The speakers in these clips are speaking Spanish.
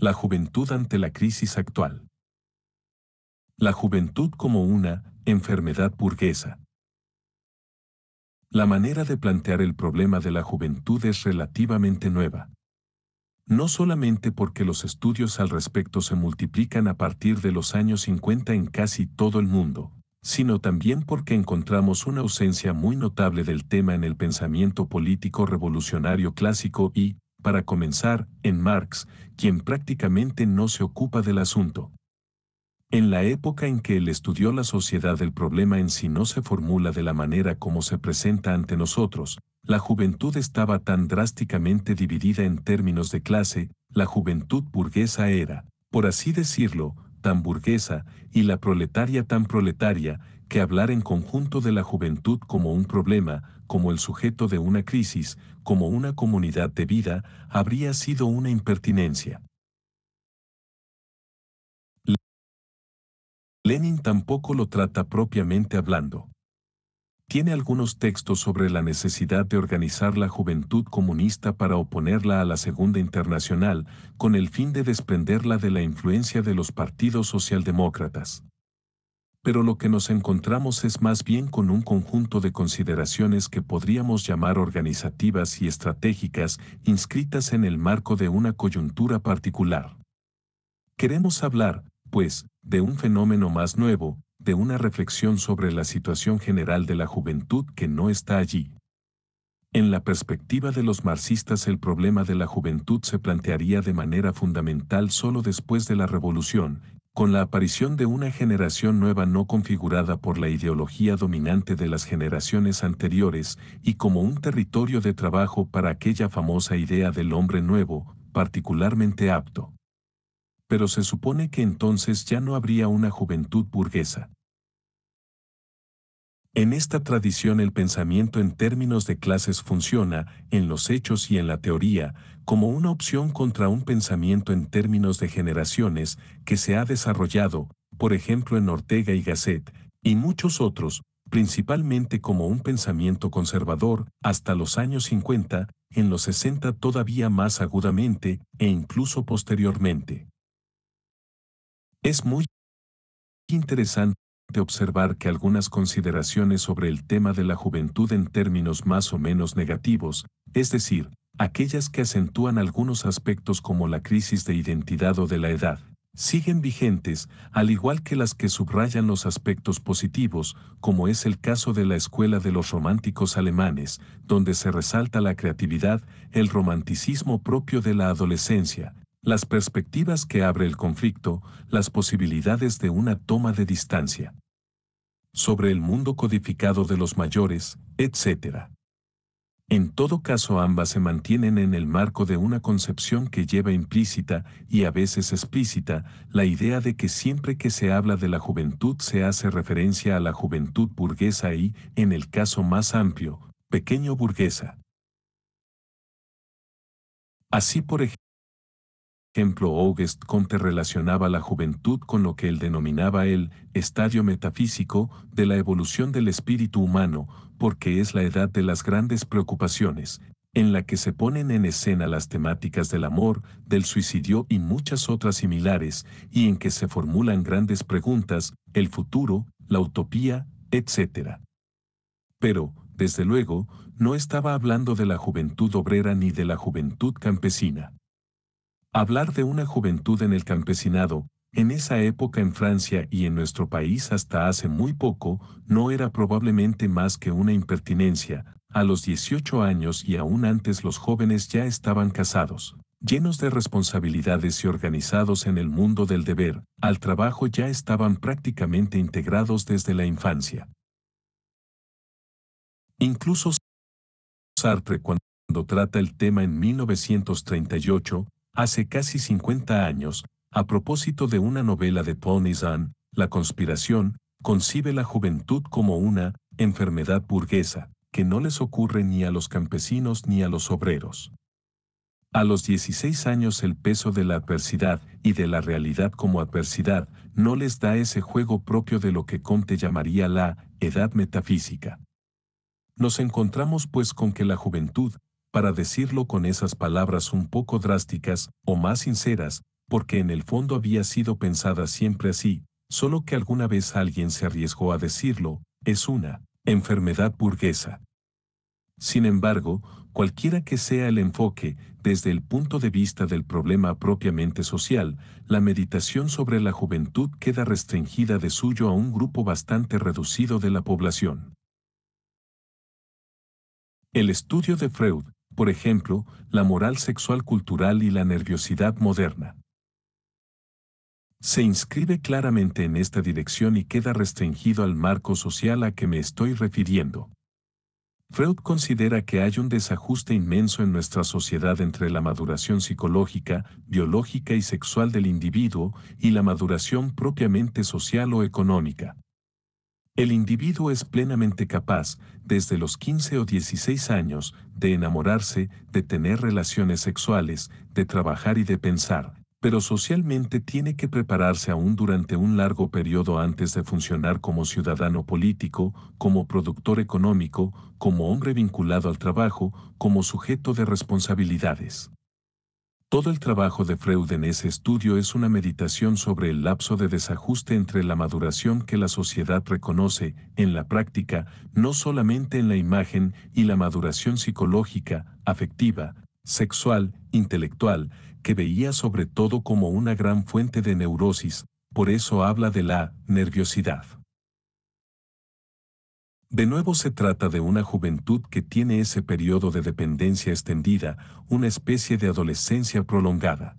La juventud ante la crisis actual. La juventud como una enfermedad burguesa. La manera de plantear el problema de la juventud es relativamente nueva. No solamente porque los estudios al respecto se multiplican a partir de los años 50 en casi todo el mundo, sino también porque encontramos una ausencia muy notable del tema en el pensamiento político revolucionario clásico y, para comenzar, en Marx, quien prácticamente no se ocupa del asunto. En la época en que él estudió la sociedad el problema en sí no se formula de la manera como se presenta ante nosotros, la juventud estaba tan drásticamente dividida en términos de clase, la juventud burguesa era, por así decirlo, tan burguesa, y la proletaria tan proletaria, que hablar en conjunto de la juventud como un problema, como el sujeto de una crisis, como una comunidad de vida, habría sido una impertinencia. Lenin tampoco lo trata propiamente hablando. Tiene algunos textos sobre la necesidad de organizar la juventud comunista para oponerla a la Segunda Internacional, con el fin de desprenderla de la influencia de los partidos socialdemócratas pero lo que nos encontramos es más bien con un conjunto de consideraciones que podríamos llamar organizativas y estratégicas inscritas en el marco de una coyuntura particular. Queremos hablar, pues, de un fenómeno más nuevo, de una reflexión sobre la situación general de la juventud que no está allí. En la perspectiva de los marxistas el problema de la juventud se plantearía de manera fundamental solo después de la revolución, con la aparición de una generación nueva no configurada por la ideología dominante de las generaciones anteriores y como un territorio de trabajo para aquella famosa idea del hombre nuevo, particularmente apto. Pero se supone que entonces ya no habría una juventud burguesa. En esta tradición el pensamiento en términos de clases funciona, en los hechos y en la teoría, como una opción contra un pensamiento en términos de generaciones que se ha desarrollado, por ejemplo en Ortega y Gasset, y muchos otros, principalmente como un pensamiento conservador, hasta los años 50, en los 60 todavía más agudamente e incluso posteriormente. Es muy interesante de observar que algunas consideraciones sobre el tema de la juventud en términos más o menos negativos, es decir, aquellas que acentúan algunos aspectos como la crisis de identidad o de la edad, siguen vigentes, al igual que las que subrayan los aspectos positivos, como es el caso de la escuela de los románticos alemanes, donde se resalta la creatividad, el romanticismo propio de la adolescencia, las perspectivas que abre el conflicto, las posibilidades de una toma de distancia sobre el mundo codificado de los mayores, etc. En todo caso ambas se mantienen en el marco de una concepción que lleva implícita y a veces explícita la idea de que siempre que se habla de la juventud se hace referencia a la juventud burguesa y, en el caso más amplio, pequeño burguesa. Así por ejemplo, ejemplo August Comte relacionaba la juventud con lo que él denominaba el estadio metafísico de la evolución del espíritu humano, porque es la edad de las grandes preocupaciones, en la que se ponen en escena las temáticas del amor, del suicidio y muchas otras similares, y en que se formulan grandes preguntas, el futuro, la utopía, etc. Pero, desde luego, no estaba hablando de la juventud obrera ni de la juventud campesina. Hablar de una juventud en el campesinado, en esa época en Francia y en nuestro país hasta hace muy poco, no era probablemente más que una impertinencia. A los 18 años y aún antes los jóvenes ya estaban casados, llenos de responsabilidades y organizados en el mundo del deber, al trabajo ya estaban prácticamente integrados desde la infancia. Incluso Sartre cuando trata el tema en 1938, hace casi 50 años, a propósito de una novela de Tony La conspiración, concibe la juventud como una enfermedad burguesa que no les ocurre ni a los campesinos ni a los obreros. A los 16 años el peso de la adversidad y de la realidad como adversidad no les da ese juego propio de lo que Comte llamaría la edad metafísica. Nos encontramos pues con que la juventud, para decirlo con esas palabras un poco drásticas, o más sinceras, porque en el fondo había sido pensada siempre así, solo que alguna vez alguien se arriesgó a decirlo, es una enfermedad burguesa. Sin embargo, cualquiera que sea el enfoque, desde el punto de vista del problema propiamente social, la meditación sobre la juventud queda restringida de suyo a un grupo bastante reducido de la población. El estudio de Freud, por ejemplo, la moral sexual cultural y la nerviosidad moderna. Se inscribe claramente en esta dirección y queda restringido al marco social a que me estoy refiriendo. Freud considera que hay un desajuste inmenso en nuestra sociedad entre la maduración psicológica, biológica y sexual del individuo y la maduración propiamente social o económica. El individuo es plenamente capaz, desde los 15 o 16 años, de enamorarse, de tener relaciones sexuales, de trabajar y de pensar, pero socialmente tiene que prepararse aún durante un largo periodo antes de funcionar como ciudadano político, como productor económico, como hombre vinculado al trabajo, como sujeto de responsabilidades. Todo el trabajo de Freud en ese estudio es una meditación sobre el lapso de desajuste entre la maduración que la sociedad reconoce en la práctica, no solamente en la imagen, y la maduración psicológica, afectiva, sexual, intelectual, que veía sobre todo como una gran fuente de neurosis, por eso habla de la nerviosidad. De nuevo se trata de una juventud que tiene ese periodo de dependencia extendida, una especie de adolescencia prolongada.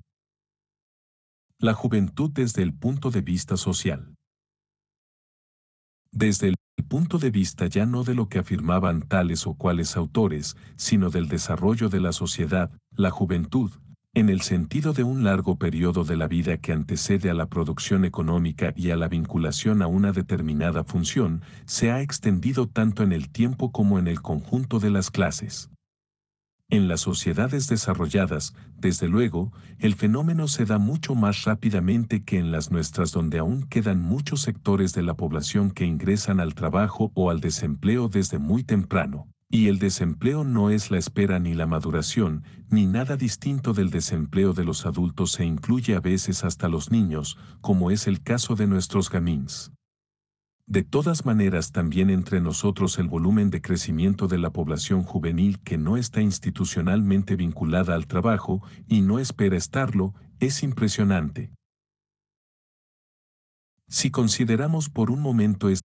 La juventud desde el punto de vista social. Desde el punto de vista ya no de lo que afirmaban tales o cuales autores, sino del desarrollo de la sociedad, la juventud, en el sentido de un largo periodo de la vida que antecede a la producción económica y a la vinculación a una determinada función, se ha extendido tanto en el tiempo como en el conjunto de las clases. En las sociedades desarrolladas, desde luego, el fenómeno se da mucho más rápidamente que en las nuestras donde aún quedan muchos sectores de la población que ingresan al trabajo o al desempleo desde muy temprano. Y el desempleo no es la espera ni la maduración, ni nada distinto del desempleo de los adultos Se incluye a veces hasta los niños, como es el caso de nuestros gamins. De todas maneras, también entre nosotros el volumen de crecimiento de la población juvenil que no está institucionalmente vinculada al trabajo y no espera estarlo, es impresionante. Si consideramos por un momento este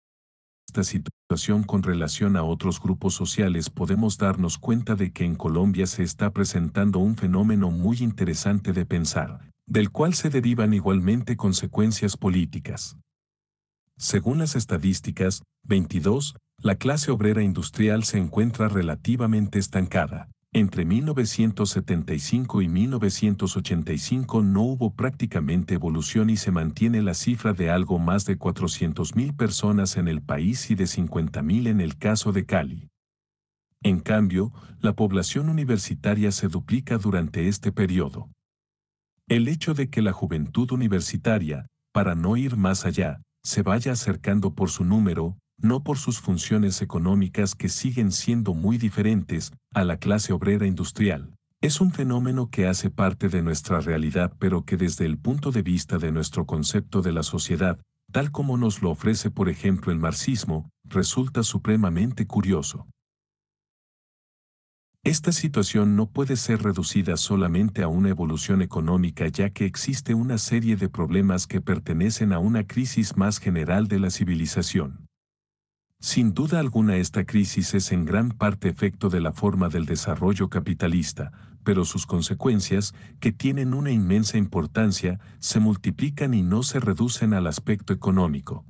esta situación con relación a otros grupos sociales podemos darnos cuenta de que en Colombia se está presentando un fenómeno muy interesante de pensar, del cual se derivan igualmente consecuencias políticas. Según las estadísticas, 22, la clase obrera industrial se encuentra relativamente estancada, entre 1975 y 1985 no hubo prácticamente evolución y se mantiene la cifra de algo más de 400.000 personas en el país y de 50.000 en el caso de Cali. En cambio, la población universitaria se duplica durante este periodo. El hecho de que la juventud universitaria, para no ir más allá, se vaya acercando por su número, no por sus funciones económicas que siguen siendo muy diferentes a la clase obrera industrial. Es un fenómeno que hace parte de nuestra realidad pero que desde el punto de vista de nuestro concepto de la sociedad, tal como nos lo ofrece por ejemplo el marxismo, resulta supremamente curioso. Esta situación no puede ser reducida solamente a una evolución económica ya que existe una serie de problemas que pertenecen a una crisis más general de la civilización. Sin duda alguna esta crisis es en gran parte efecto de la forma del desarrollo capitalista, pero sus consecuencias, que tienen una inmensa importancia, se multiplican y no se reducen al aspecto económico.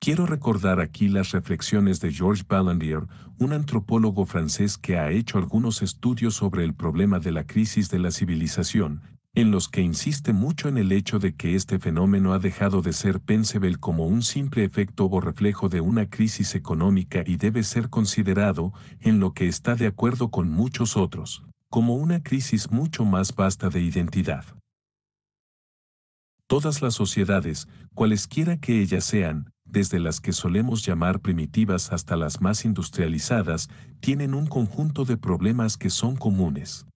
Quiero recordar aquí las reflexiones de Georges Ballandier, un antropólogo francés que ha hecho algunos estudios sobre el problema de la crisis de la civilización, en los que insiste mucho en el hecho de que este fenómeno ha dejado de ser pensable como un simple efecto o reflejo de una crisis económica y debe ser considerado, en lo que está de acuerdo con muchos otros, como una crisis mucho más vasta de identidad. Todas las sociedades, cualesquiera que ellas sean, desde las que solemos llamar primitivas hasta las más industrializadas, tienen un conjunto de problemas que son comunes.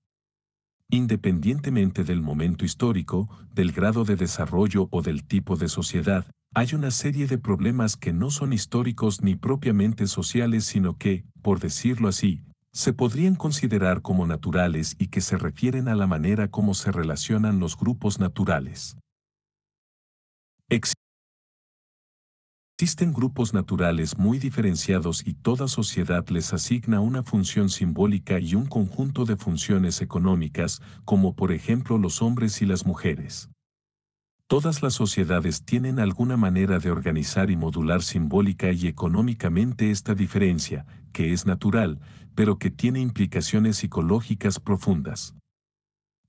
Independientemente del momento histórico, del grado de desarrollo o del tipo de sociedad, hay una serie de problemas que no son históricos ni propiamente sociales, sino que, por decirlo así, se podrían considerar como naturales y que se refieren a la manera como se relacionan los grupos naturales. Existen grupos naturales muy diferenciados y toda sociedad les asigna una función simbólica y un conjunto de funciones económicas, como por ejemplo los hombres y las mujeres. Todas las sociedades tienen alguna manera de organizar y modular simbólica y económicamente esta diferencia, que es natural, pero que tiene implicaciones psicológicas profundas.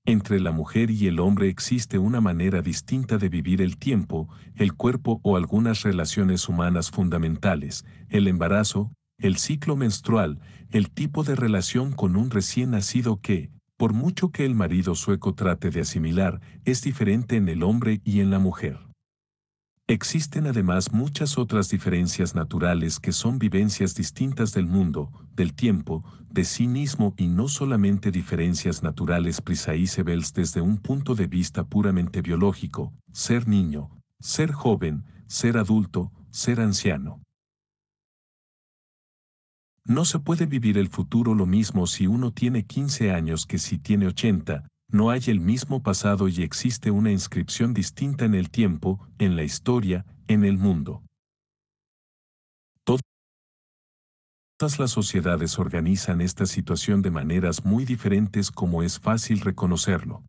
Entre la mujer y el hombre existe una manera distinta de vivir el tiempo, el cuerpo o algunas relaciones humanas fundamentales, el embarazo, el ciclo menstrual, el tipo de relación con un recién nacido que, por mucho que el marido sueco trate de asimilar, es diferente en el hombre y en la mujer. Existen además muchas otras diferencias naturales que son vivencias distintas del mundo, del tiempo, de sí mismo y no solamente diferencias naturales Prisa y Sebelz desde un punto de vista puramente biológico, ser niño, ser joven, ser adulto, ser anciano. No se puede vivir el futuro lo mismo si uno tiene 15 años que si tiene 80, no hay el mismo pasado y existe una inscripción distinta en el tiempo, en la historia, en el mundo. Todas las sociedades organizan esta situación de maneras muy diferentes como es fácil reconocerlo.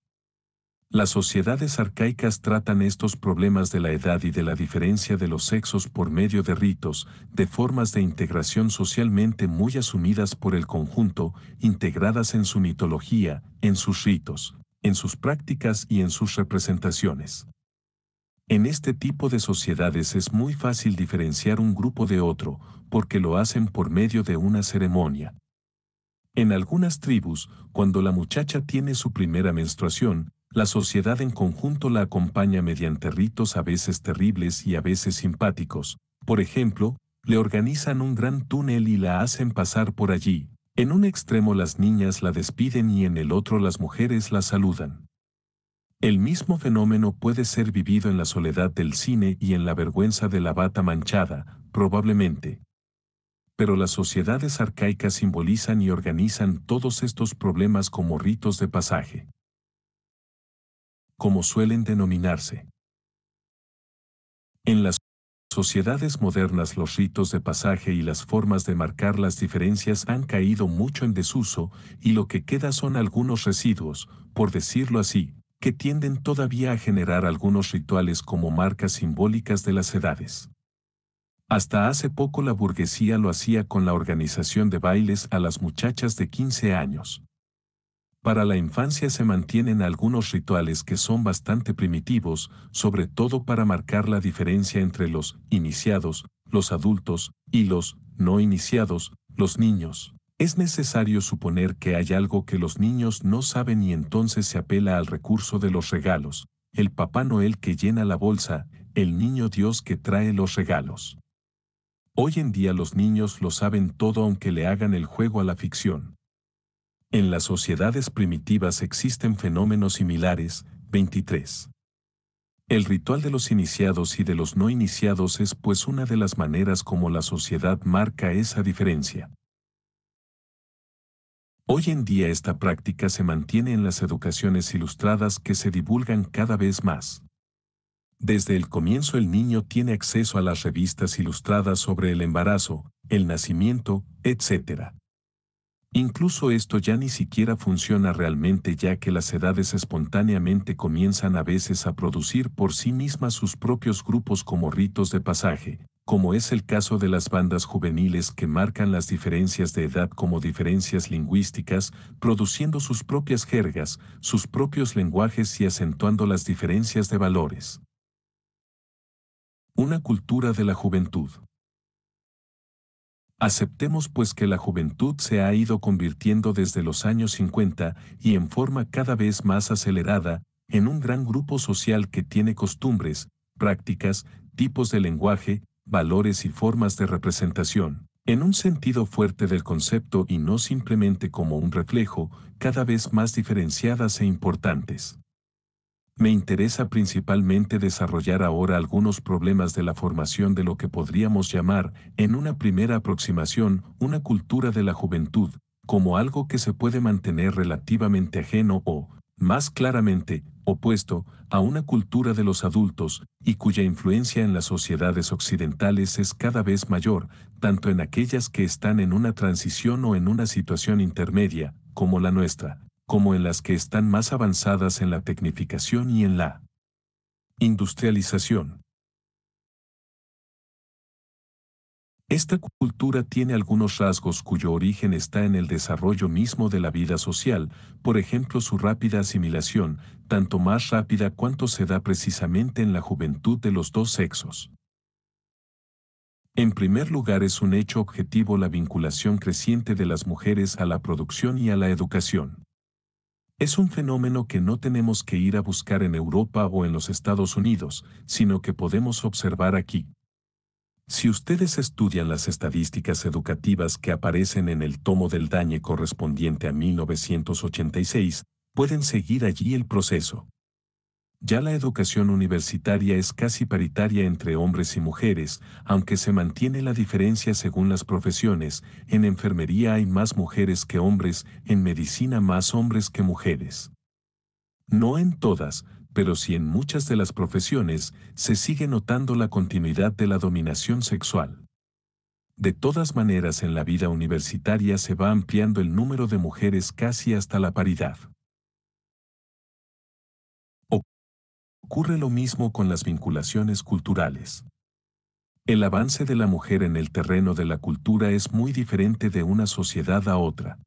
Las sociedades arcaicas tratan estos problemas de la edad y de la diferencia de los sexos por medio de ritos, de formas de integración socialmente muy asumidas por el conjunto, integradas en su mitología, en sus ritos, en sus prácticas y en sus representaciones. En este tipo de sociedades es muy fácil diferenciar un grupo de otro, porque lo hacen por medio de una ceremonia. En algunas tribus, cuando la muchacha tiene su primera menstruación, la sociedad en conjunto la acompaña mediante ritos a veces terribles y a veces simpáticos. Por ejemplo, le organizan un gran túnel y la hacen pasar por allí. En un extremo las niñas la despiden y en el otro las mujeres la saludan. El mismo fenómeno puede ser vivido en la soledad del cine y en la vergüenza de la bata manchada, probablemente. Pero las sociedades arcaicas simbolizan y organizan todos estos problemas como ritos de pasaje como suelen denominarse. En las sociedades modernas los ritos de pasaje y las formas de marcar las diferencias han caído mucho en desuso y lo que queda son algunos residuos, por decirlo así, que tienden todavía a generar algunos rituales como marcas simbólicas de las edades. Hasta hace poco la burguesía lo hacía con la organización de bailes a las muchachas de 15 años. Para la infancia se mantienen algunos rituales que son bastante primitivos, sobre todo para marcar la diferencia entre los iniciados, los adultos, y los no iniciados, los niños. Es necesario suponer que hay algo que los niños no saben y entonces se apela al recurso de los regalos, el Papá Noel que llena la bolsa, el niño Dios que trae los regalos. Hoy en día los niños lo saben todo aunque le hagan el juego a la ficción. En las sociedades primitivas existen fenómenos similares. 23. El ritual de los iniciados y de los no iniciados es pues una de las maneras como la sociedad marca esa diferencia. Hoy en día esta práctica se mantiene en las educaciones ilustradas que se divulgan cada vez más. Desde el comienzo el niño tiene acceso a las revistas ilustradas sobre el embarazo, el nacimiento, etc. Incluso esto ya ni siquiera funciona realmente ya que las edades espontáneamente comienzan a veces a producir por sí mismas sus propios grupos como ritos de pasaje, como es el caso de las bandas juveniles que marcan las diferencias de edad como diferencias lingüísticas, produciendo sus propias jergas, sus propios lenguajes y acentuando las diferencias de valores. Una cultura de la juventud. Aceptemos pues que la juventud se ha ido convirtiendo desde los años 50 y en forma cada vez más acelerada en un gran grupo social que tiene costumbres, prácticas, tipos de lenguaje, valores y formas de representación, en un sentido fuerte del concepto y no simplemente como un reflejo, cada vez más diferenciadas e importantes me interesa principalmente desarrollar ahora algunos problemas de la formación de lo que podríamos llamar, en una primera aproximación, una cultura de la juventud, como algo que se puede mantener relativamente ajeno o, más claramente, opuesto a una cultura de los adultos y cuya influencia en las sociedades occidentales es cada vez mayor, tanto en aquellas que están en una transición o en una situación intermedia, como la nuestra, como en las que están más avanzadas en la tecnificación y en la industrialización. Esta cultura tiene algunos rasgos cuyo origen está en el desarrollo mismo de la vida social, por ejemplo su rápida asimilación, tanto más rápida cuanto se da precisamente en la juventud de los dos sexos. En primer lugar es un hecho objetivo la vinculación creciente de las mujeres a la producción y a la educación. Es un fenómeno que no tenemos que ir a buscar en Europa o en los Estados Unidos, sino que podemos observar aquí. Si ustedes estudian las estadísticas educativas que aparecen en el tomo del dañe correspondiente a 1986, pueden seguir allí el proceso ya la educación universitaria es casi paritaria entre hombres y mujeres, aunque se mantiene la diferencia según las profesiones, en enfermería hay más mujeres que hombres, en medicina más hombres que mujeres. No en todas, pero sí en muchas de las profesiones, se sigue notando la continuidad de la dominación sexual. De todas maneras, en la vida universitaria se va ampliando el número de mujeres casi hasta la paridad. Ocurre lo mismo con las vinculaciones culturales. El avance de la mujer en el terreno de la cultura es muy diferente de una sociedad a otra.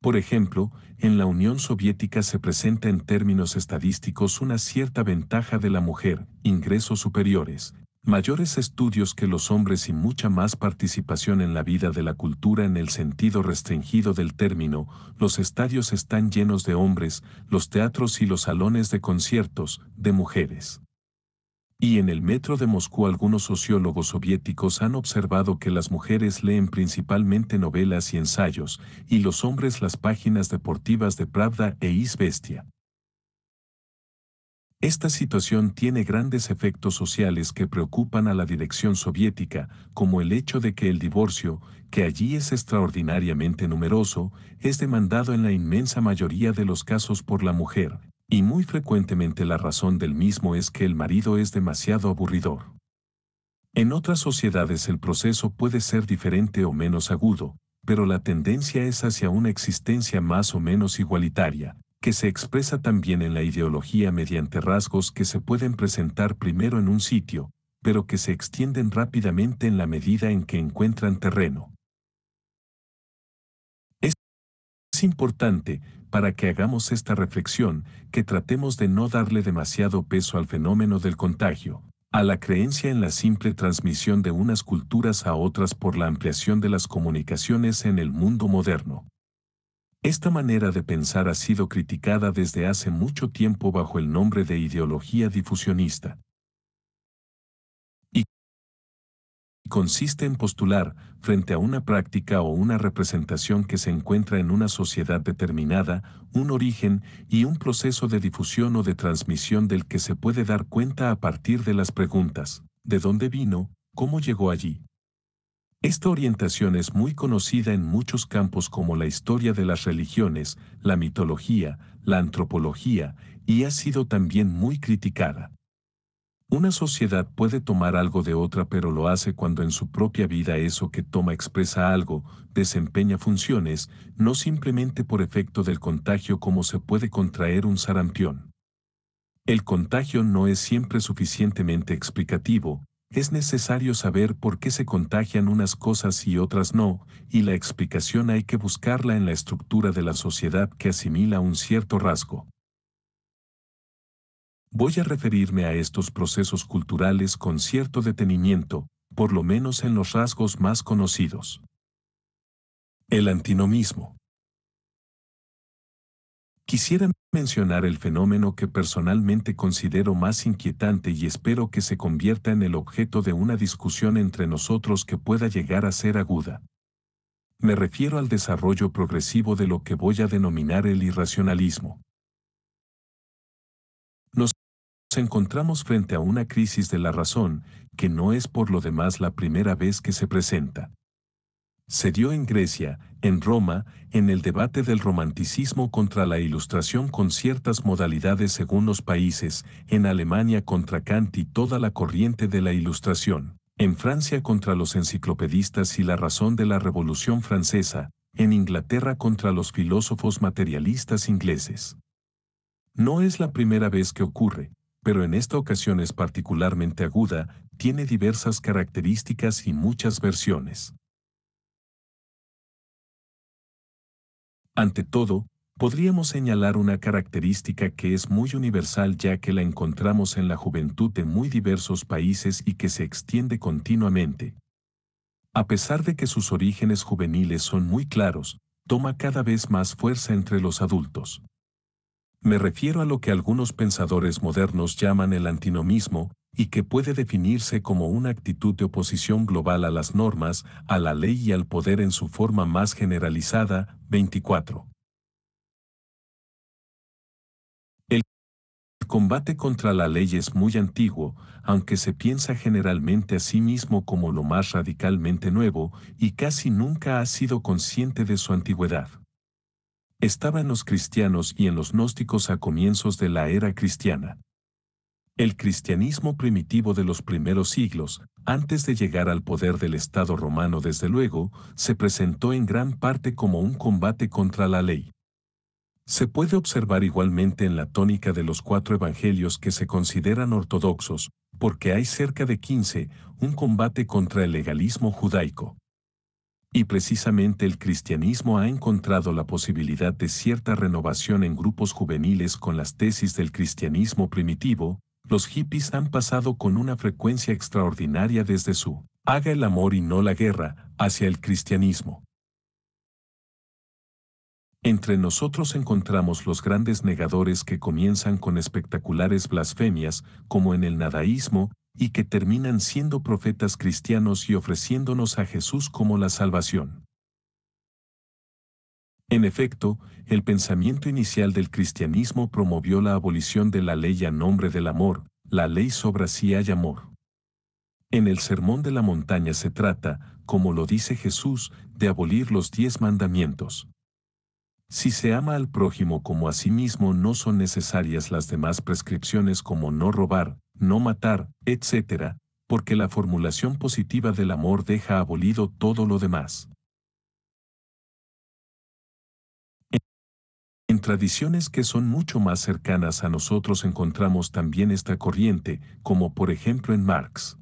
Por ejemplo, en la Unión Soviética se presenta en términos estadísticos una cierta ventaja de la mujer, ingresos superiores, mayores estudios que los hombres y mucha más participación en la vida de la cultura en el sentido restringido del término, los estadios están llenos de hombres, los teatros y los salones de conciertos, de mujeres. Y en el metro de Moscú algunos sociólogos soviéticos han observado que las mujeres leen principalmente novelas y ensayos, y los hombres las páginas deportivas de Pravda e Isbestia. Esta situación tiene grandes efectos sociales que preocupan a la dirección soviética, como el hecho de que el divorcio, que allí es extraordinariamente numeroso, es demandado en la inmensa mayoría de los casos por la mujer, y muy frecuentemente la razón del mismo es que el marido es demasiado aburridor. En otras sociedades el proceso puede ser diferente o menos agudo, pero la tendencia es hacia una existencia más o menos igualitaria, que se expresa también en la ideología mediante rasgos que se pueden presentar primero en un sitio, pero que se extienden rápidamente en la medida en que encuentran terreno. Es importante, para que hagamos esta reflexión, que tratemos de no darle demasiado peso al fenómeno del contagio, a la creencia en la simple transmisión de unas culturas a otras por la ampliación de las comunicaciones en el mundo moderno. Esta manera de pensar ha sido criticada desde hace mucho tiempo bajo el nombre de ideología difusionista. Y consiste en postular, frente a una práctica o una representación que se encuentra en una sociedad determinada, un origen y un proceso de difusión o de transmisión del que se puede dar cuenta a partir de las preguntas, ¿de dónde vino? ¿Cómo llegó allí? Esta orientación es muy conocida en muchos campos como la historia de las religiones, la mitología, la antropología, y ha sido también muy criticada. Una sociedad puede tomar algo de otra pero lo hace cuando en su propia vida eso que toma expresa algo, desempeña funciones, no simplemente por efecto del contagio como se puede contraer un sarampión. El contagio no es siempre suficientemente explicativo, es necesario saber por qué se contagian unas cosas y otras no, y la explicación hay que buscarla en la estructura de la sociedad que asimila un cierto rasgo. Voy a referirme a estos procesos culturales con cierto detenimiento, por lo menos en los rasgos más conocidos. El antinomismo quisiera mencionar el fenómeno que personalmente considero más inquietante y espero que se convierta en el objeto de una discusión entre nosotros que pueda llegar a ser aguda. Me refiero al desarrollo progresivo de lo que voy a denominar el irracionalismo. Nos encontramos frente a una crisis de la razón, que no es por lo demás la primera vez que se presenta se dio en Grecia, en Roma, en el debate del romanticismo contra la ilustración con ciertas modalidades según los países, en Alemania contra Kant y toda la corriente de la ilustración, en Francia contra los enciclopedistas y la razón de la Revolución Francesa, en Inglaterra contra los filósofos materialistas ingleses. No es la primera vez que ocurre, pero en esta ocasión es particularmente aguda, tiene diversas características y muchas versiones. Ante todo, podríamos señalar una característica que es muy universal ya que la encontramos en la juventud de muy diversos países y que se extiende continuamente. A pesar de que sus orígenes juveniles son muy claros, toma cada vez más fuerza entre los adultos. Me refiero a lo que algunos pensadores modernos llaman el antinomismo, y que puede definirse como una actitud de oposición global a las normas, a la ley y al poder en su forma más generalizada. 24. El combate contra la ley es muy antiguo, aunque se piensa generalmente a sí mismo como lo más radicalmente nuevo, y casi nunca ha sido consciente de su antigüedad. Estaba en los cristianos y en los gnósticos a comienzos de la era cristiana. El cristianismo primitivo de los primeros siglos, antes de llegar al poder del Estado romano desde luego, se presentó en gran parte como un combate contra la ley. Se puede observar igualmente en la tónica de los cuatro evangelios que se consideran ortodoxos, porque hay cerca de 15, un combate contra el legalismo judaico. Y precisamente el cristianismo ha encontrado la posibilidad de cierta renovación en grupos juveniles con las tesis del cristianismo primitivo, los hippies han pasado con una frecuencia extraordinaria desde su haga el amor y no la guerra hacia el cristianismo. Entre nosotros encontramos los grandes negadores que comienzan con espectaculares blasfemias, como en el nadaísmo, y que terminan siendo profetas cristianos y ofreciéndonos a Jesús como la salvación. En efecto, el pensamiento inicial del cristianismo promovió la abolición de la ley a nombre del amor, la ley sobre si hay amor. En el Sermón de la Montaña se trata, como lo dice Jesús, de abolir los diez mandamientos. Si se ama al prójimo como a sí mismo no son necesarias las demás prescripciones como no robar, no matar, etc., porque la formulación positiva del amor deja abolido todo lo demás. En tradiciones que son mucho más cercanas a nosotros encontramos también esta corriente, como por ejemplo en Marx.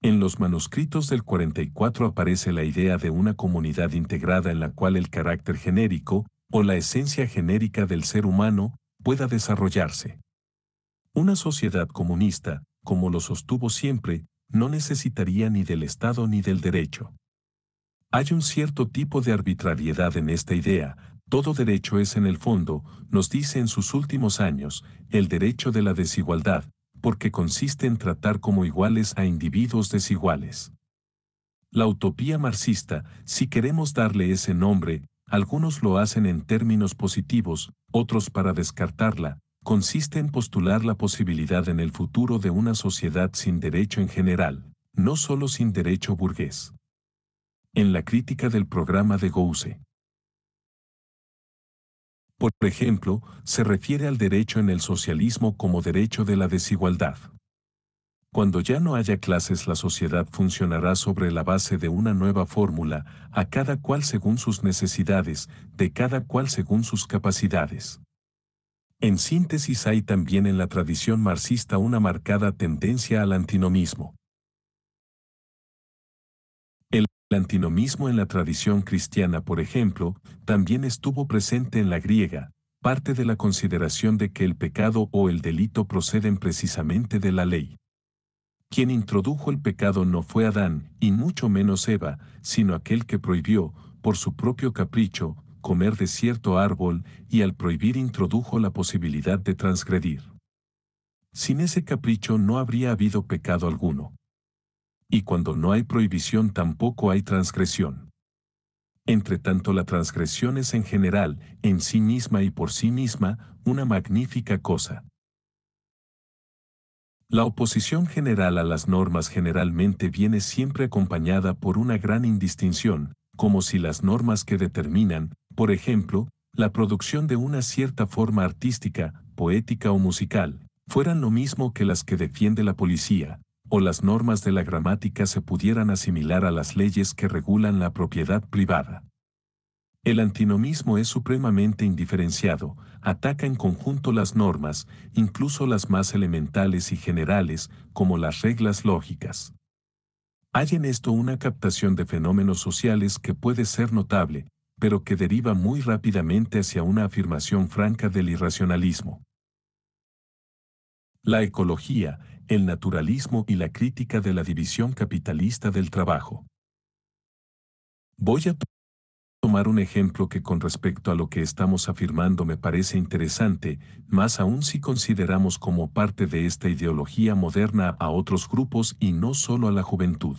En los manuscritos del 44 aparece la idea de una comunidad integrada en la cual el carácter genérico, o la esencia genérica del ser humano, pueda desarrollarse. Una sociedad comunista, como lo sostuvo siempre, no necesitaría ni del Estado ni del derecho. Hay un cierto tipo de arbitrariedad en esta idea, todo derecho es en el fondo, nos dice en sus últimos años, el derecho de la desigualdad, porque consiste en tratar como iguales a individuos desiguales. La utopía marxista, si queremos darle ese nombre, algunos lo hacen en términos positivos, otros para descartarla, consiste en postular la posibilidad en el futuro de una sociedad sin derecho en general, no solo sin derecho burgués. En la crítica del programa de Gouse por ejemplo, se refiere al derecho en el socialismo como derecho de la desigualdad. Cuando ya no haya clases la sociedad funcionará sobre la base de una nueva fórmula, a cada cual según sus necesidades, de cada cual según sus capacidades. En síntesis hay también en la tradición marxista una marcada tendencia al antinomismo. El antinomismo en la tradición cristiana, por ejemplo, también estuvo presente en la griega, parte de la consideración de que el pecado o el delito proceden precisamente de la ley. Quien introdujo el pecado no fue Adán, y mucho menos Eva, sino aquel que prohibió, por su propio capricho, comer de cierto árbol, y al prohibir introdujo la posibilidad de transgredir. Sin ese capricho no habría habido pecado alguno y cuando no hay prohibición tampoco hay transgresión. Entre tanto, la transgresión es en general, en sí misma y por sí misma, una magnífica cosa. La oposición general a las normas generalmente viene siempre acompañada por una gran indistinción, como si las normas que determinan, por ejemplo, la producción de una cierta forma artística, poética o musical, fueran lo mismo que las que defiende la policía, o las normas de la gramática se pudieran asimilar a las leyes que regulan la propiedad privada. El antinomismo es supremamente indiferenciado, ataca en conjunto las normas, incluso las más elementales y generales, como las reglas lógicas. Hay en esto una captación de fenómenos sociales que puede ser notable, pero que deriva muy rápidamente hacia una afirmación franca del irracionalismo. La ecología, el naturalismo y la crítica de la división capitalista del trabajo. Voy a tomar un ejemplo que con respecto a lo que estamos afirmando me parece interesante, más aún si consideramos como parte de esta ideología moderna a otros grupos y no solo a la juventud.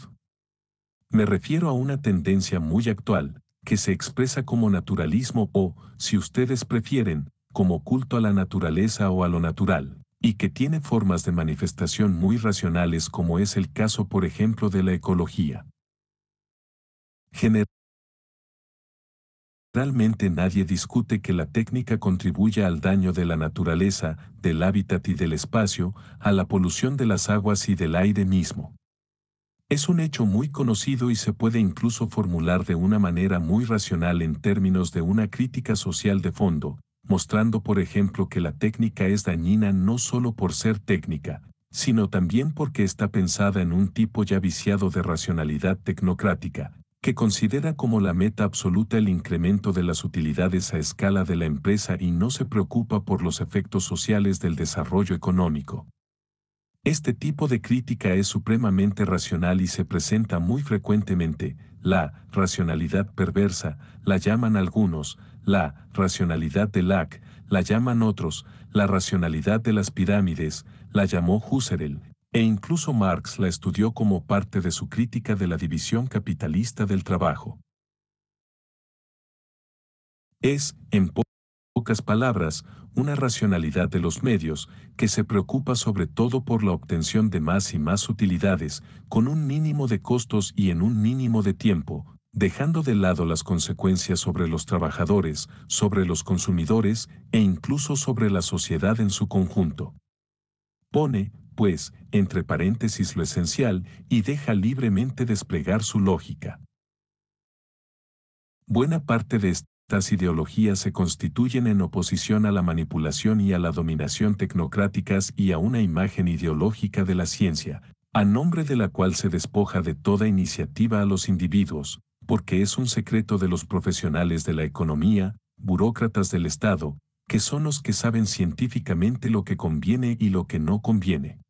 Me refiero a una tendencia muy actual, que se expresa como naturalismo o, si ustedes prefieren, como culto a la naturaleza o a lo natural y que tiene formas de manifestación muy racionales como es el caso por ejemplo de la ecología. Realmente nadie discute que la técnica contribuya al daño de la naturaleza, del hábitat y del espacio, a la polución de las aguas y del aire mismo. Es un hecho muy conocido y se puede incluso formular de una manera muy racional en términos de una crítica social de fondo, mostrando por ejemplo que la técnica es dañina no solo por ser técnica, sino también porque está pensada en un tipo ya viciado de racionalidad tecnocrática, que considera como la meta absoluta el incremento de las utilidades a escala de la empresa y no se preocupa por los efectos sociales del desarrollo económico. Este tipo de crítica es supremamente racional y se presenta muy frecuentemente, la racionalidad perversa, la llaman algunos, la racionalidad de Lack, la llaman otros, la racionalidad de las pirámides, la llamó Husserl, e incluso Marx la estudió como parte de su crítica de la división capitalista del trabajo. Es, en pocas palabras, una racionalidad de los medios que se preocupa sobre todo por la obtención de más y más utilidades, con un mínimo de costos y en un mínimo de tiempo, dejando de lado las consecuencias sobre los trabajadores, sobre los consumidores e incluso sobre la sociedad en su conjunto. Pone, pues, entre paréntesis lo esencial y deja libremente desplegar su lógica. Buena parte de estas ideologías se constituyen en oposición a la manipulación y a la dominación tecnocráticas y a una imagen ideológica de la ciencia, a nombre de la cual se despoja de toda iniciativa a los individuos, porque es un secreto de los profesionales de la economía, burócratas del Estado, que son los que saben científicamente lo que conviene y lo que no conviene.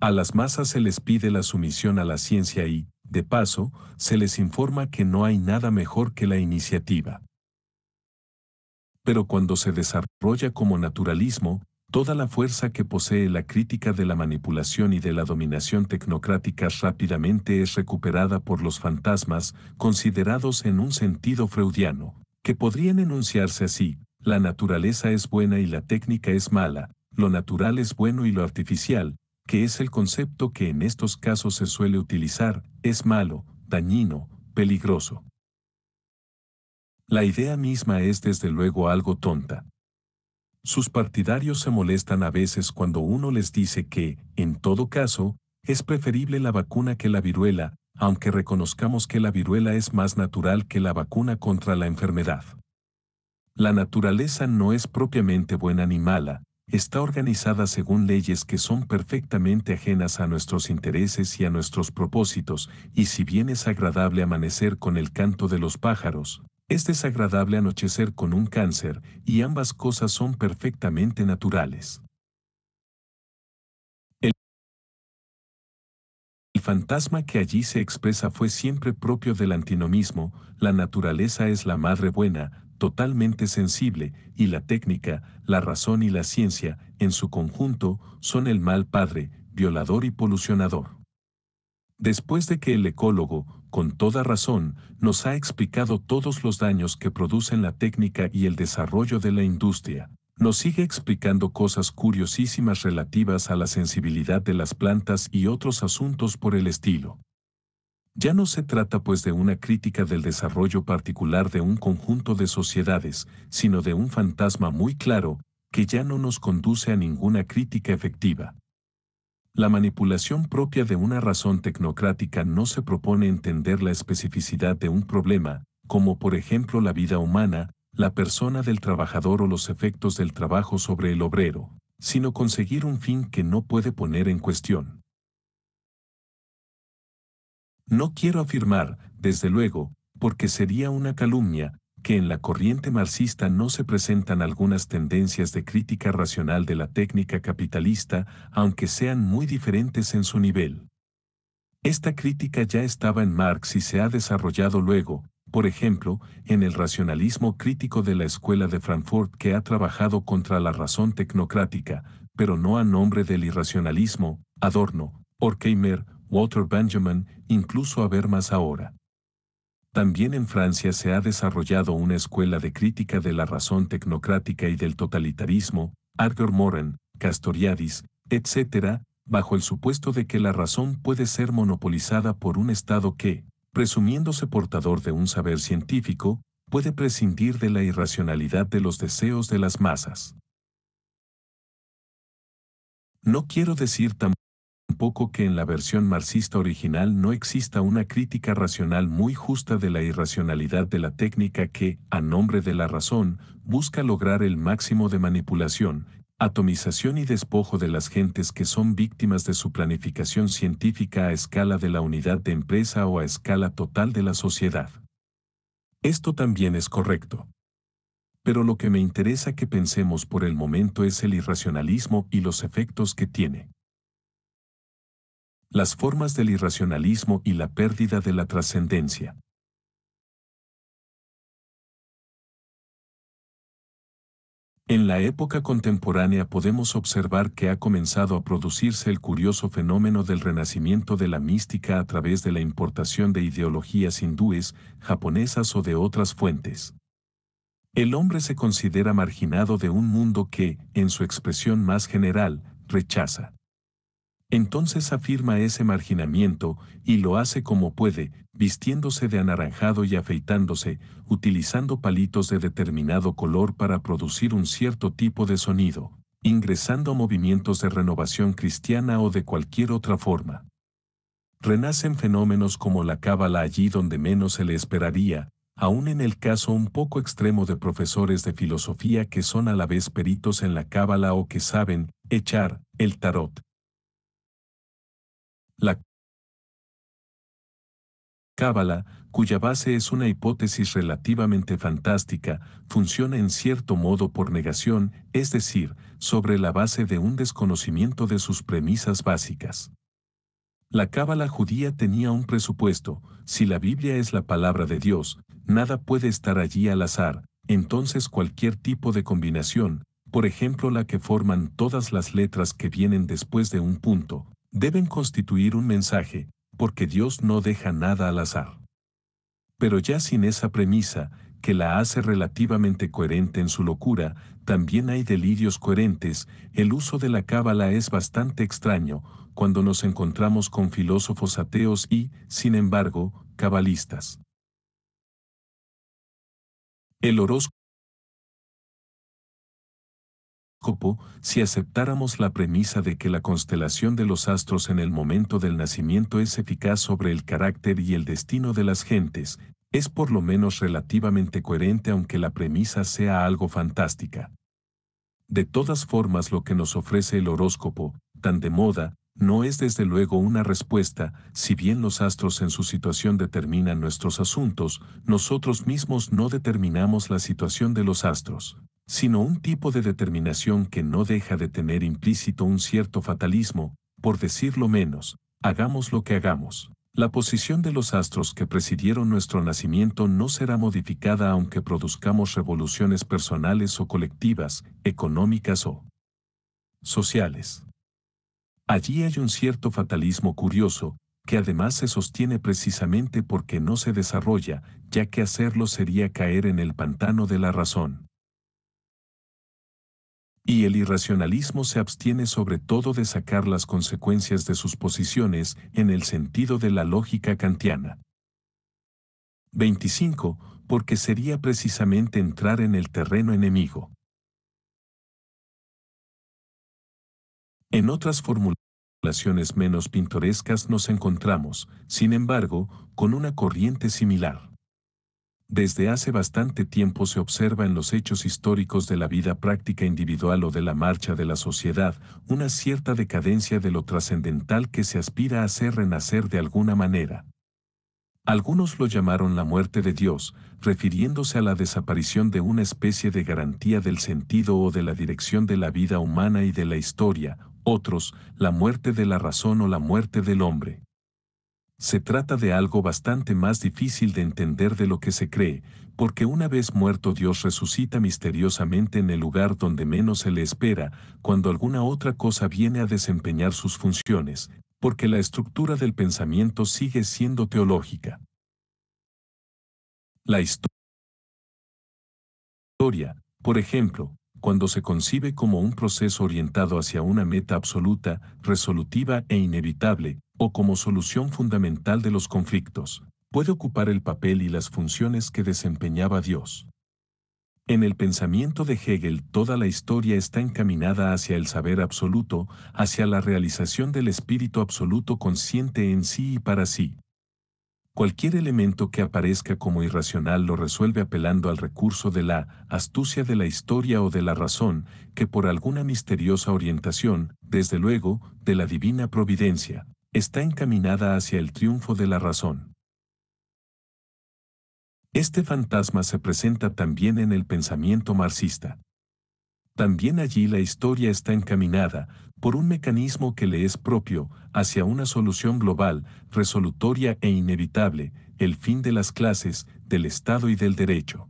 A las masas se les pide la sumisión a la ciencia y, de paso, se les informa que no hay nada mejor que la iniciativa. Pero cuando se desarrolla como naturalismo, toda la fuerza que posee la crítica de la manipulación y de la dominación tecnocrática rápidamente es recuperada por los fantasmas, considerados en un sentido freudiano, que podrían enunciarse así, la naturaleza es buena y la técnica es mala, lo natural es bueno y lo artificial, que es el concepto que en estos casos se suele utilizar, es malo, dañino, peligroso. La idea misma es desde luego algo tonta, sus partidarios se molestan a veces cuando uno les dice que, en todo caso, es preferible la vacuna que la viruela, aunque reconozcamos que la viruela es más natural que la vacuna contra la enfermedad. La naturaleza no es propiamente buena ni mala, está organizada según leyes que son perfectamente ajenas a nuestros intereses y a nuestros propósitos, y si bien es agradable amanecer con el canto de los pájaros, es desagradable anochecer con un cáncer y ambas cosas son perfectamente naturales. El fantasma que allí se expresa fue siempre propio del antinomismo, la naturaleza es la madre buena, totalmente sensible, y la técnica, la razón y la ciencia, en su conjunto, son el mal padre, violador y polucionador. Después de que el ecólogo, con toda razón, nos ha explicado todos los daños que producen la técnica y el desarrollo de la industria. Nos sigue explicando cosas curiosísimas relativas a la sensibilidad de las plantas y otros asuntos por el estilo. Ya no se trata pues de una crítica del desarrollo particular de un conjunto de sociedades, sino de un fantasma muy claro, que ya no nos conduce a ninguna crítica efectiva. La manipulación propia de una razón tecnocrática no se propone entender la especificidad de un problema, como por ejemplo la vida humana, la persona del trabajador o los efectos del trabajo sobre el obrero, sino conseguir un fin que no puede poner en cuestión. No quiero afirmar, desde luego, porque sería una calumnia, que en la corriente marxista no se presentan algunas tendencias de crítica racional de la técnica capitalista, aunque sean muy diferentes en su nivel. Esta crítica ya estaba en Marx y se ha desarrollado luego, por ejemplo, en el racionalismo crítico de la Escuela de Frankfurt que ha trabajado contra la razón tecnocrática, pero no a nombre del irracionalismo, Adorno, Horkheimer, Walter Benjamin, incluso a ver más ahora. También en Francia se ha desarrollado una escuela de crítica de la razón tecnocrática y del totalitarismo, arger Morin, Castoriadis, etc., bajo el supuesto de que la razón puede ser monopolizada por un Estado que, presumiéndose portador de un saber científico, puede prescindir de la irracionalidad de los deseos de las masas. No quiero decir tampoco poco que en la versión marxista original no exista una crítica racional muy justa de la irracionalidad de la técnica que, a nombre de la razón, busca lograr el máximo de manipulación, atomización y despojo de las gentes que son víctimas de su planificación científica a escala de la unidad de empresa o a escala total de la sociedad. Esto también es correcto. Pero lo que me interesa que pensemos por el momento es el irracionalismo y los efectos que tiene las formas del irracionalismo y la pérdida de la trascendencia. En la época contemporánea podemos observar que ha comenzado a producirse el curioso fenómeno del renacimiento de la mística a través de la importación de ideologías hindúes, japonesas o de otras fuentes. El hombre se considera marginado de un mundo que, en su expresión más general, rechaza entonces afirma ese marginamiento y lo hace como puede, vistiéndose de anaranjado y afeitándose, utilizando palitos de determinado color para producir un cierto tipo de sonido, ingresando a movimientos de renovación cristiana o de cualquier otra forma. Renacen fenómenos como la cábala allí donde menos se le esperaría, aun en el caso un poco extremo de profesores de filosofía que son a la vez peritos en la cábala o que saben echar el tarot la cábala, cuya base es una hipótesis relativamente fantástica, funciona en cierto modo por negación, es decir, sobre la base de un desconocimiento de sus premisas básicas. La cábala judía tenía un presupuesto, si la Biblia es la palabra de Dios, nada puede estar allí al azar, entonces cualquier tipo de combinación, por ejemplo la que forman todas las letras que vienen después de un punto, deben constituir un mensaje, porque Dios no deja nada al azar. Pero ya sin esa premisa, que la hace relativamente coherente en su locura, también hay delirios coherentes, el uso de la cábala es bastante extraño cuando nos encontramos con filósofos ateos y, sin embargo, cabalistas. El horóscopo si aceptáramos la premisa de que la constelación de los astros en el momento del nacimiento es eficaz sobre el carácter y el destino de las gentes, es por lo menos relativamente coherente aunque la premisa sea algo fantástica. De todas formas lo que nos ofrece el horóscopo, tan de moda, no es desde luego una respuesta, si bien los astros en su situación determinan nuestros asuntos, nosotros mismos no determinamos la situación de los astros sino un tipo de determinación que no deja de tener implícito un cierto fatalismo, por decirlo menos, hagamos lo que hagamos. La posición de los astros que presidieron nuestro nacimiento no será modificada aunque produzcamos revoluciones personales o colectivas, económicas o sociales. Allí hay un cierto fatalismo curioso, que además se sostiene precisamente porque no se desarrolla, ya que hacerlo sería caer en el pantano de la razón y el irracionalismo se abstiene sobre todo de sacar las consecuencias de sus posiciones en el sentido de la lógica kantiana. 25. Porque sería precisamente entrar en el terreno enemigo. En otras formulaciones menos pintorescas nos encontramos, sin embargo, con una corriente similar desde hace bastante tiempo se observa en los hechos históricos de la vida práctica individual o de la marcha de la sociedad una cierta decadencia de lo trascendental que se aspira a hacer renacer de alguna manera. Algunos lo llamaron la muerte de Dios, refiriéndose a la desaparición de una especie de garantía del sentido o de la dirección de la vida humana y de la historia, otros, la muerte de la razón o la muerte del hombre. Se trata de algo bastante más difícil de entender de lo que se cree, porque una vez muerto Dios resucita misteriosamente en el lugar donde menos se le espera, cuando alguna otra cosa viene a desempeñar sus funciones, porque la estructura del pensamiento sigue siendo teológica. La historia, por ejemplo, cuando se concibe como un proceso orientado hacia una meta absoluta, resolutiva e inevitable, o como solución fundamental de los conflictos, puede ocupar el papel y las funciones que desempeñaba Dios. En el pensamiento de Hegel toda la historia está encaminada hacia el saber absoluto, hacia la realización del espíritu absoluto consciente en sí y para sí, Cualquier elemento que aparezca como irracional lo resuelve apelando al recurso de la astucia de la historia o de la razón, que por alguna misteriosa orientación, desde luego, de la divina providencia, está encaminada hacia el triunfo de la razón. Este fantasma se presenta también en el pensamiento marxista también allí la historia está encaminada, por un mecanismo que le es propio, hacia una solución global, resolutoria e inevitable, el fin de las clases, del Estado y del derecho.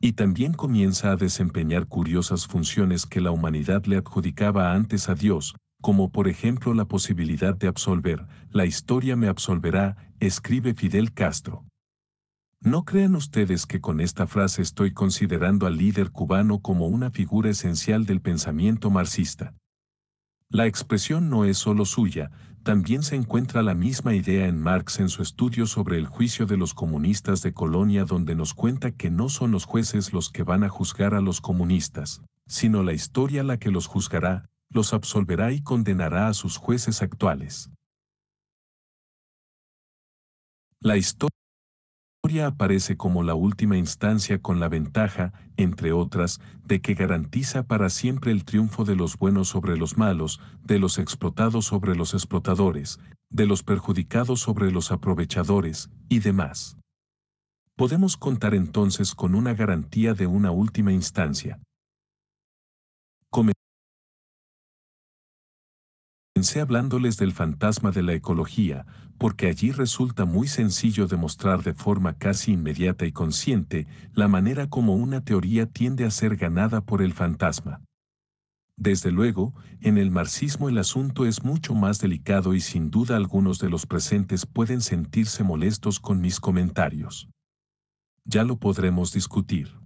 Y también comienza a desempeñar curiosas funciones que la humanidad le adjudicaba antes a Dios, como por ejemplo la posibilidad de absolver, la historia me absolverá, escribe Fidel Castro. No crean ustedes que con esta frase estoy considerando al líder cubano como una figura esencial del pensamiento marxista. La expresión no es solo suya, también se encuentra la misma idea en Marx en su estudio sobre el juicio de los comunistas de Colonia donde nos cuenta que no son los jueces los que van a juzgar a los comunistas, sino la historia la que los juzgará, los absolverá y condenará a sus jueces actuales. La historia aparece como la última instancia con la ventaja, entre otras, de que garantiza para siempre el triunfo de los buenos sobre los malos, de los explotados sobre los explotadores, de los perjudicados sobre los aprovechadores, y demás. Podemos contar entonces con una garantía de una última instancia. Comencé hablándoles del fantasma de la ecología, porque allí resulta muy sencillo demostrar de forma casi inmediata y consciente la manera como una teoría tiende a ser ganada por el fantasma. Desde luego, en el marxismo el asunto es mucho más delicado y sin duda algunos de los presentes pueden sentirse molestos con mis comentarios. Ya lo podremos discutir.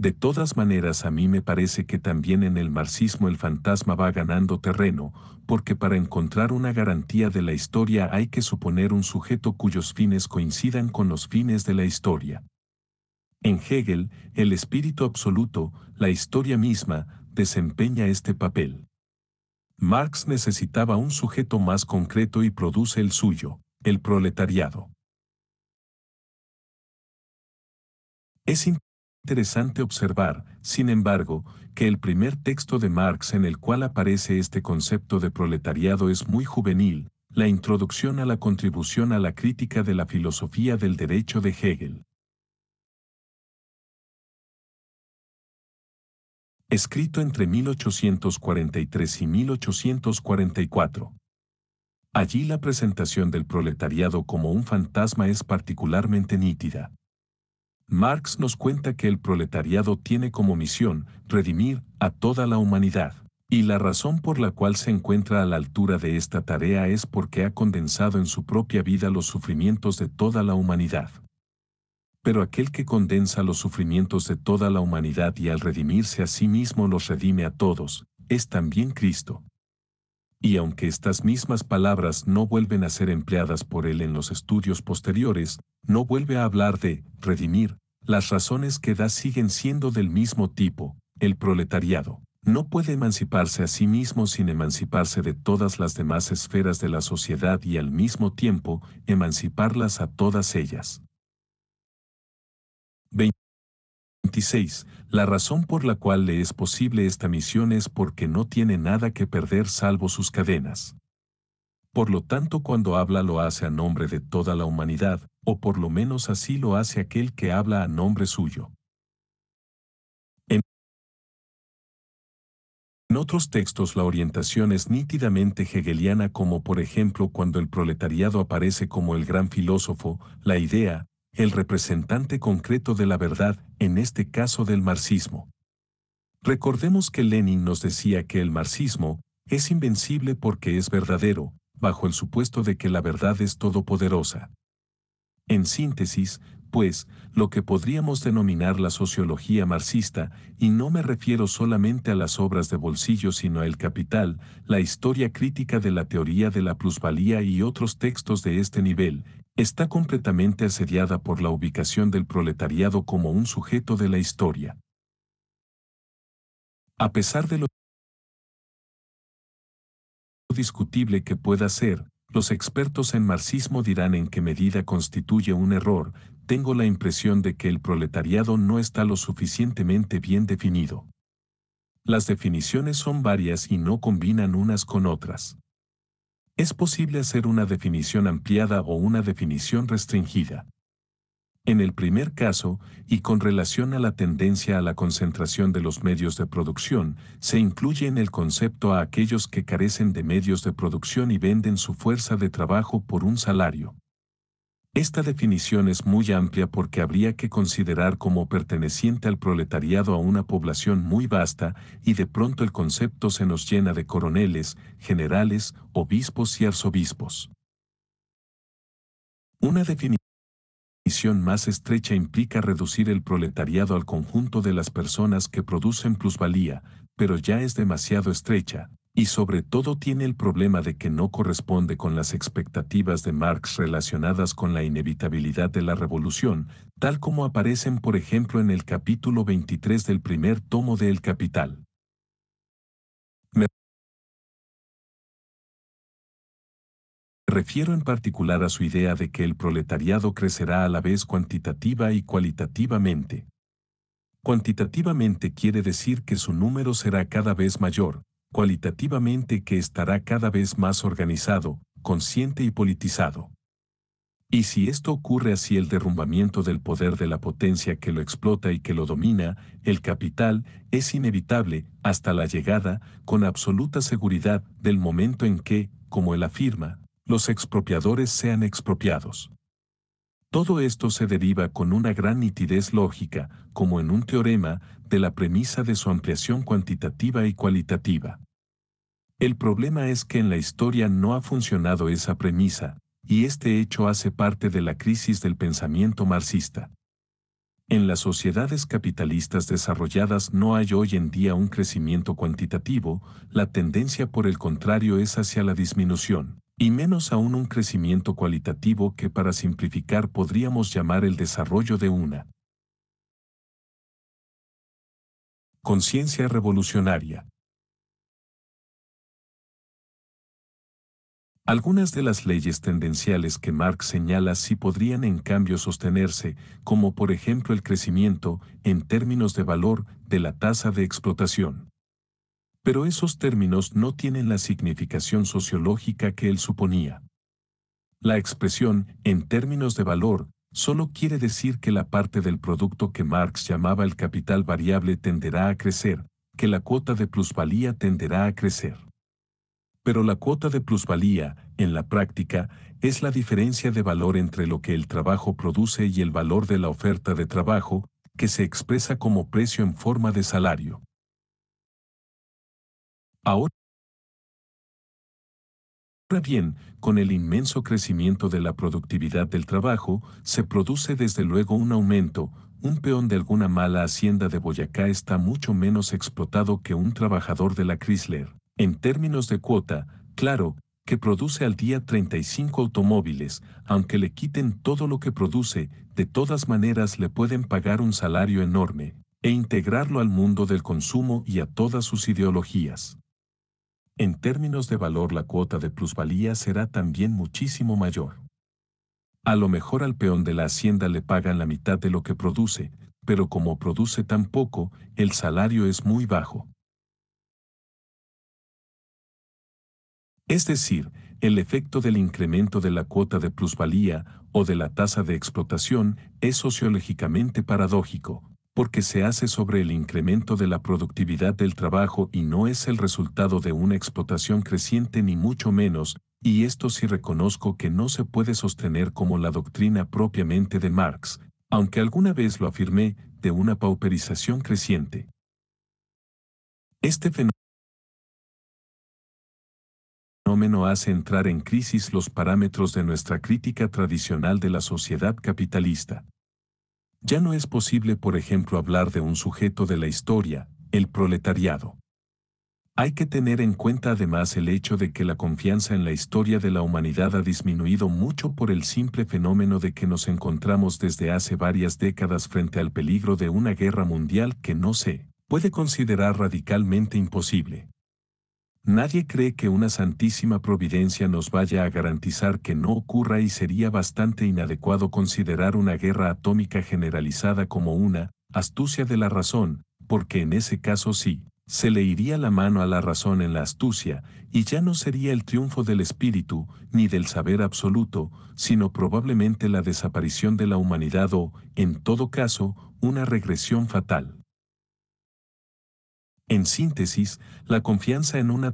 De todas maneras a mí me parece que también en el marxismo el fantasma va ganando terreno, porque para encontrar una garantía de la historia hay que suponer un sujeto cuyos fines coincidan con los fines de la historia. En Hegel, el espíritu absoluto, la historia misma, desempeña este papel. Marx necesitaba un sujeto más concreto y produce el suyo, el proletariado. Es interesante observar, sin embargo, que el primer texto de Marx en el cual aparece este concepto de proletariado es muy juvenil, la introducción a la contribución a la crítica de la filosofía del derecho de Hegel. Escrito entre 1843 y 1844. Allí la presentación del proletariado como un fantasma es particularmente nítida. Marx nos cuenta que el proletariado tiene como misión redimir a toda la humanidad. Y la razón por la cual se encuentra a la altura de esta tarea es porque ha condensado en su propia vida los sufrimientos de toda la humanidad. Pero aquel que condensa los sufrimientos de toda la humanidad y al redimirse a sí mismo los redime a todos, es también Cristo y aunque estas mismas palabras no vuelven a ser empleadas por él en los estudios posteriores, no vuelve a hablar de redimir, las razones que da siguen siendo del mismo tipo, el proletariado. No puede emanciparse a sí mismo sin emanciparse de todas las demás esferas de la sociedad y al mismo tiempo emanciparlas a todas ellas. 26. La razón por la cual le es posible esta misión es porque no tiene nada que perder salvo sus cadenas. Por lo tanto, cuando habla lo hace a nombre de toda la humanidad, o por lo menos así lo hace aquel que habla a nombre suyo. En otros textos la orientación es nítidamente hegeliana como por ejemplo cuando el proletariado aparece como el gran filósofo, la idea, el representante concreto de la verdad, en este caso del marxismo. Recordemos que Lenin nos decía que el marxismo es invencible porque es verdadero, bajo el supuesto de que la verdad es todopoderosa. En síntesis, pues, lo que podríamos denominar la sociología marxista, y no me refiero solamente a las obras de bolsillo sino al capital, la historia crítica de la teoría de la plusvalía y otros textos de este nivel, está completamente asediada por la ubicación del proletariado como un sujeto de la historia. A pesar de lo discutible que pueda ser, los expertos en marxismo dirán en qué medida constituye un error, tengo la impresión de que el proletariado no está lo suficientemente bien definido. Las definiciones son varias y no combinan unas con otras es posible hacer una definición ampliada o una definición restringida. En el primer caso, y con relación a la tendencia a la concentración de los medios de producción, se incluye en el concepto a aquellos que carecen de medios de producción y venden su fuerza de trabajo por un salario, esta definición es muy amplia porque habría que considerar como perteneciente al proletariado a una población muy vasta y de pronto el concepto se nos llena de coroneles, generales, obispos y arzobispos. Una definición más estrecha implica reducir el proletariado al conjunto de las personas que producen plusvalía, pero ya es demasiado estrecha, y sobre todo tiene el problema de que no corresponde con las expectativas de Marx relacionadas con la inevitabilidad de la revolución, tal como aparecen por ejemplo en el capítulo 23 del primer tomo de El Capital. Me refiero en particular a su idea de que el proletariado crecerá a la vez cuantitativa y cualitativamente. Cuantitativamente quiere decir que su número será cada vez mayor, cualitativamente que estará cada vez más organizado, consciente y politizado. Y si esto ocurre así el derrumbamiento del poder de la potencia que lo explota y que lo domina, el capital, es inevitable hasta la llegada, con absoluta seguridad, del momento en que, como él afirma, los expropiadores sean expropiados. Todo esto se deriva con una gran nitidez lógica, como en un teorema, de la premisa de su ampliación cuantitativa y cualitativa. El problema es que en la historia no ha funcionado esa premisa, y este hecho hace parte de la crisis del pensamiento marxista. En las sociedades capitalistas desarrolladas no hay hoy en día un crecimiento cuantitativo, la tendencia por el contrario es hacia la disminución y menos aún un crecimiento cualitativo que para simplificar podríamos llamar el desarrollo de una conciencia revolucionaria. Algunas de las leyes tendenciales que Marx señala sí podrían en cambio sostenerse, como por ejemplo el crecimiento, en términos de valor, de la tasa de explotación pero esos términos no tienen la significación sociológica que él suponía. La expresión, en términos de valor, solo quiere decir que la parte del producto que Marx llamaba el capital variable tenderá a crecer, que la cuota de plusvalía tenderá a crecer. Pero la cuota de plusvalía, en la práctica, es la diferencia de valor entre lo que el trabajo produce y el valor de la oferta de trabajo, que se expresa como precio en forma de salario. Ahora bien, con el inmenso crecimiento de la productividad del trabajo, se produce desde luego un aumento, un peón de alguna mala hacienda de Boyacá está mucho menos explotado que un trabajador de la Chrysler. En términos de cuota, claro, que produce al día 35 automóviles, aunque le quiten todo lo que produce, de todas maneras le pueden pagar un salario enorme, e integrarlo al mundo del consumo y a todas sus ideologías. En términos de valor la cuota de plusvalía será también muchísimo mayor. A lo mejor al peón de la hacienda le pagan la mitad de lo que produce, pero como produce tan poco, el salario es muy bajo. Es decir, el efecto del incremento de la cuota de plusvalía o de la tasa de explotación es sociológicamente paradójico, porque se hace sobre el incremento de la productividad del trabajo y no es el resultado de una explotación creciente ni mucho menos, y esto sí reconozco que no se puede sostener como la doctrina propiamente de Marx, aunque alguna vez lo afirmé, de una pauperización creciente. Este fenómeno hace entrar en crisis los parámetros de nuestra crítica tradicional de la sociedad capitalista. Ya no es posible, por ejemplo, hablar de un sujeto de la historia, el proletariado. Hay que tener en cuenta además el hecho de que la confianza en la historia de la humanidad ha disminuido mucho por el simple fenómeno de que nos encontramos desde hace varias décadas frente al peligro de una guerra mundial que no se puede considerar radicalmente imposible. Nadie cree que una santísima providencia nos vaya a garantizar que no ocurra y sería bastante inadecuado considerar una guerra atómica generalizada como una astucia de la razón, porque en ese caso sí, se le iría la mano a la razón en la astucia, y ya no sería el triunfo del espíritu, ni del saber absoluto, sino probablemente la desaparición de la humanidad o, en todo caso, una regresión fatal. En síntesis, la confianza en una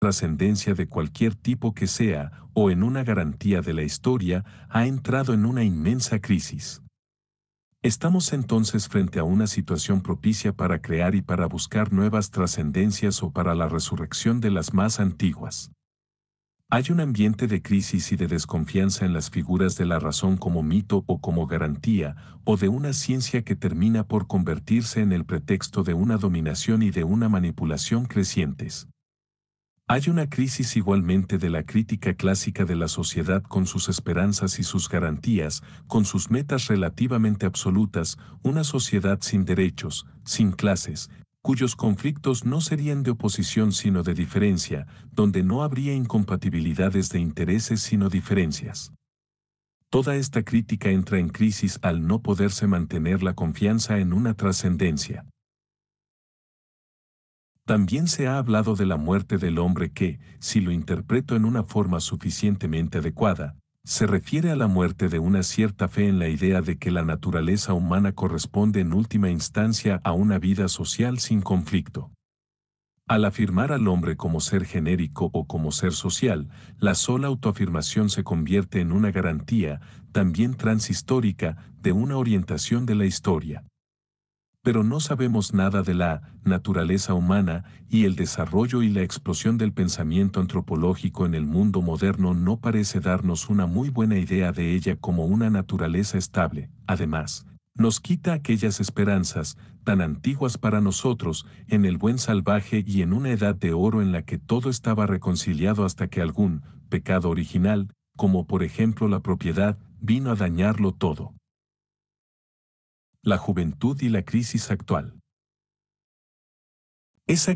trascendencia de cualquier tipo que sea o en una garantía de la historia ha entrado en una inmensa crisis. Estamos entonces frente a una situación propicia para crear y para buscar nuevas trascendencias o para la resurrección de las más antiguas. Hay un ambiente de crisis y de desconfianza en las figuras de la razón como mito o como garantía, o de una ciencia que termina por convertirse en el pretexto de una dominación y de una manipulación crecientes. Hay una crisis igualmente de la crítica clásica de la sociedad con sus esperanzas y sus garantías, con sus metas relativamente absolutas, una sociedad sin derechos, sin clases, cuyos conflictos no serían de oposición sino de diferencia, donde no habría incompatibilidades de intereses sino diferencias. Toda esta crítica entra en crisis al no poderse mantener la confianza en una trascendencia. También se ha hablado de la muerte del hombre que, si lo interpreto en una forma suficientemente adecuada, se refiere a la muerte de una cierta fe en la idea de que la naturaleza humana corresponde en última instancia a una vida social sin conflicto. Al afirmar al hombre como ser genérico o como ser social, la sola autoafirmación se convierte en una garantía, también transhistórica, de una orientación de la historia pero no sabemos nada de la naturaleza humana y el desarrollo y la explosión del pensamiento antropológico en el mundo moderno no parece darnos una muy buena idea de ella como una naturaleza estable. Además, nos quita aquellas esperanzas, tan antiguas para nosotros, en el buen salvaje y en una edad de oro en la que todo estaba reconciliado hasta que algún pecado original, como por ejemplo la propiedad, vino a dañarlo todo la juventud y la crisis actual. Esa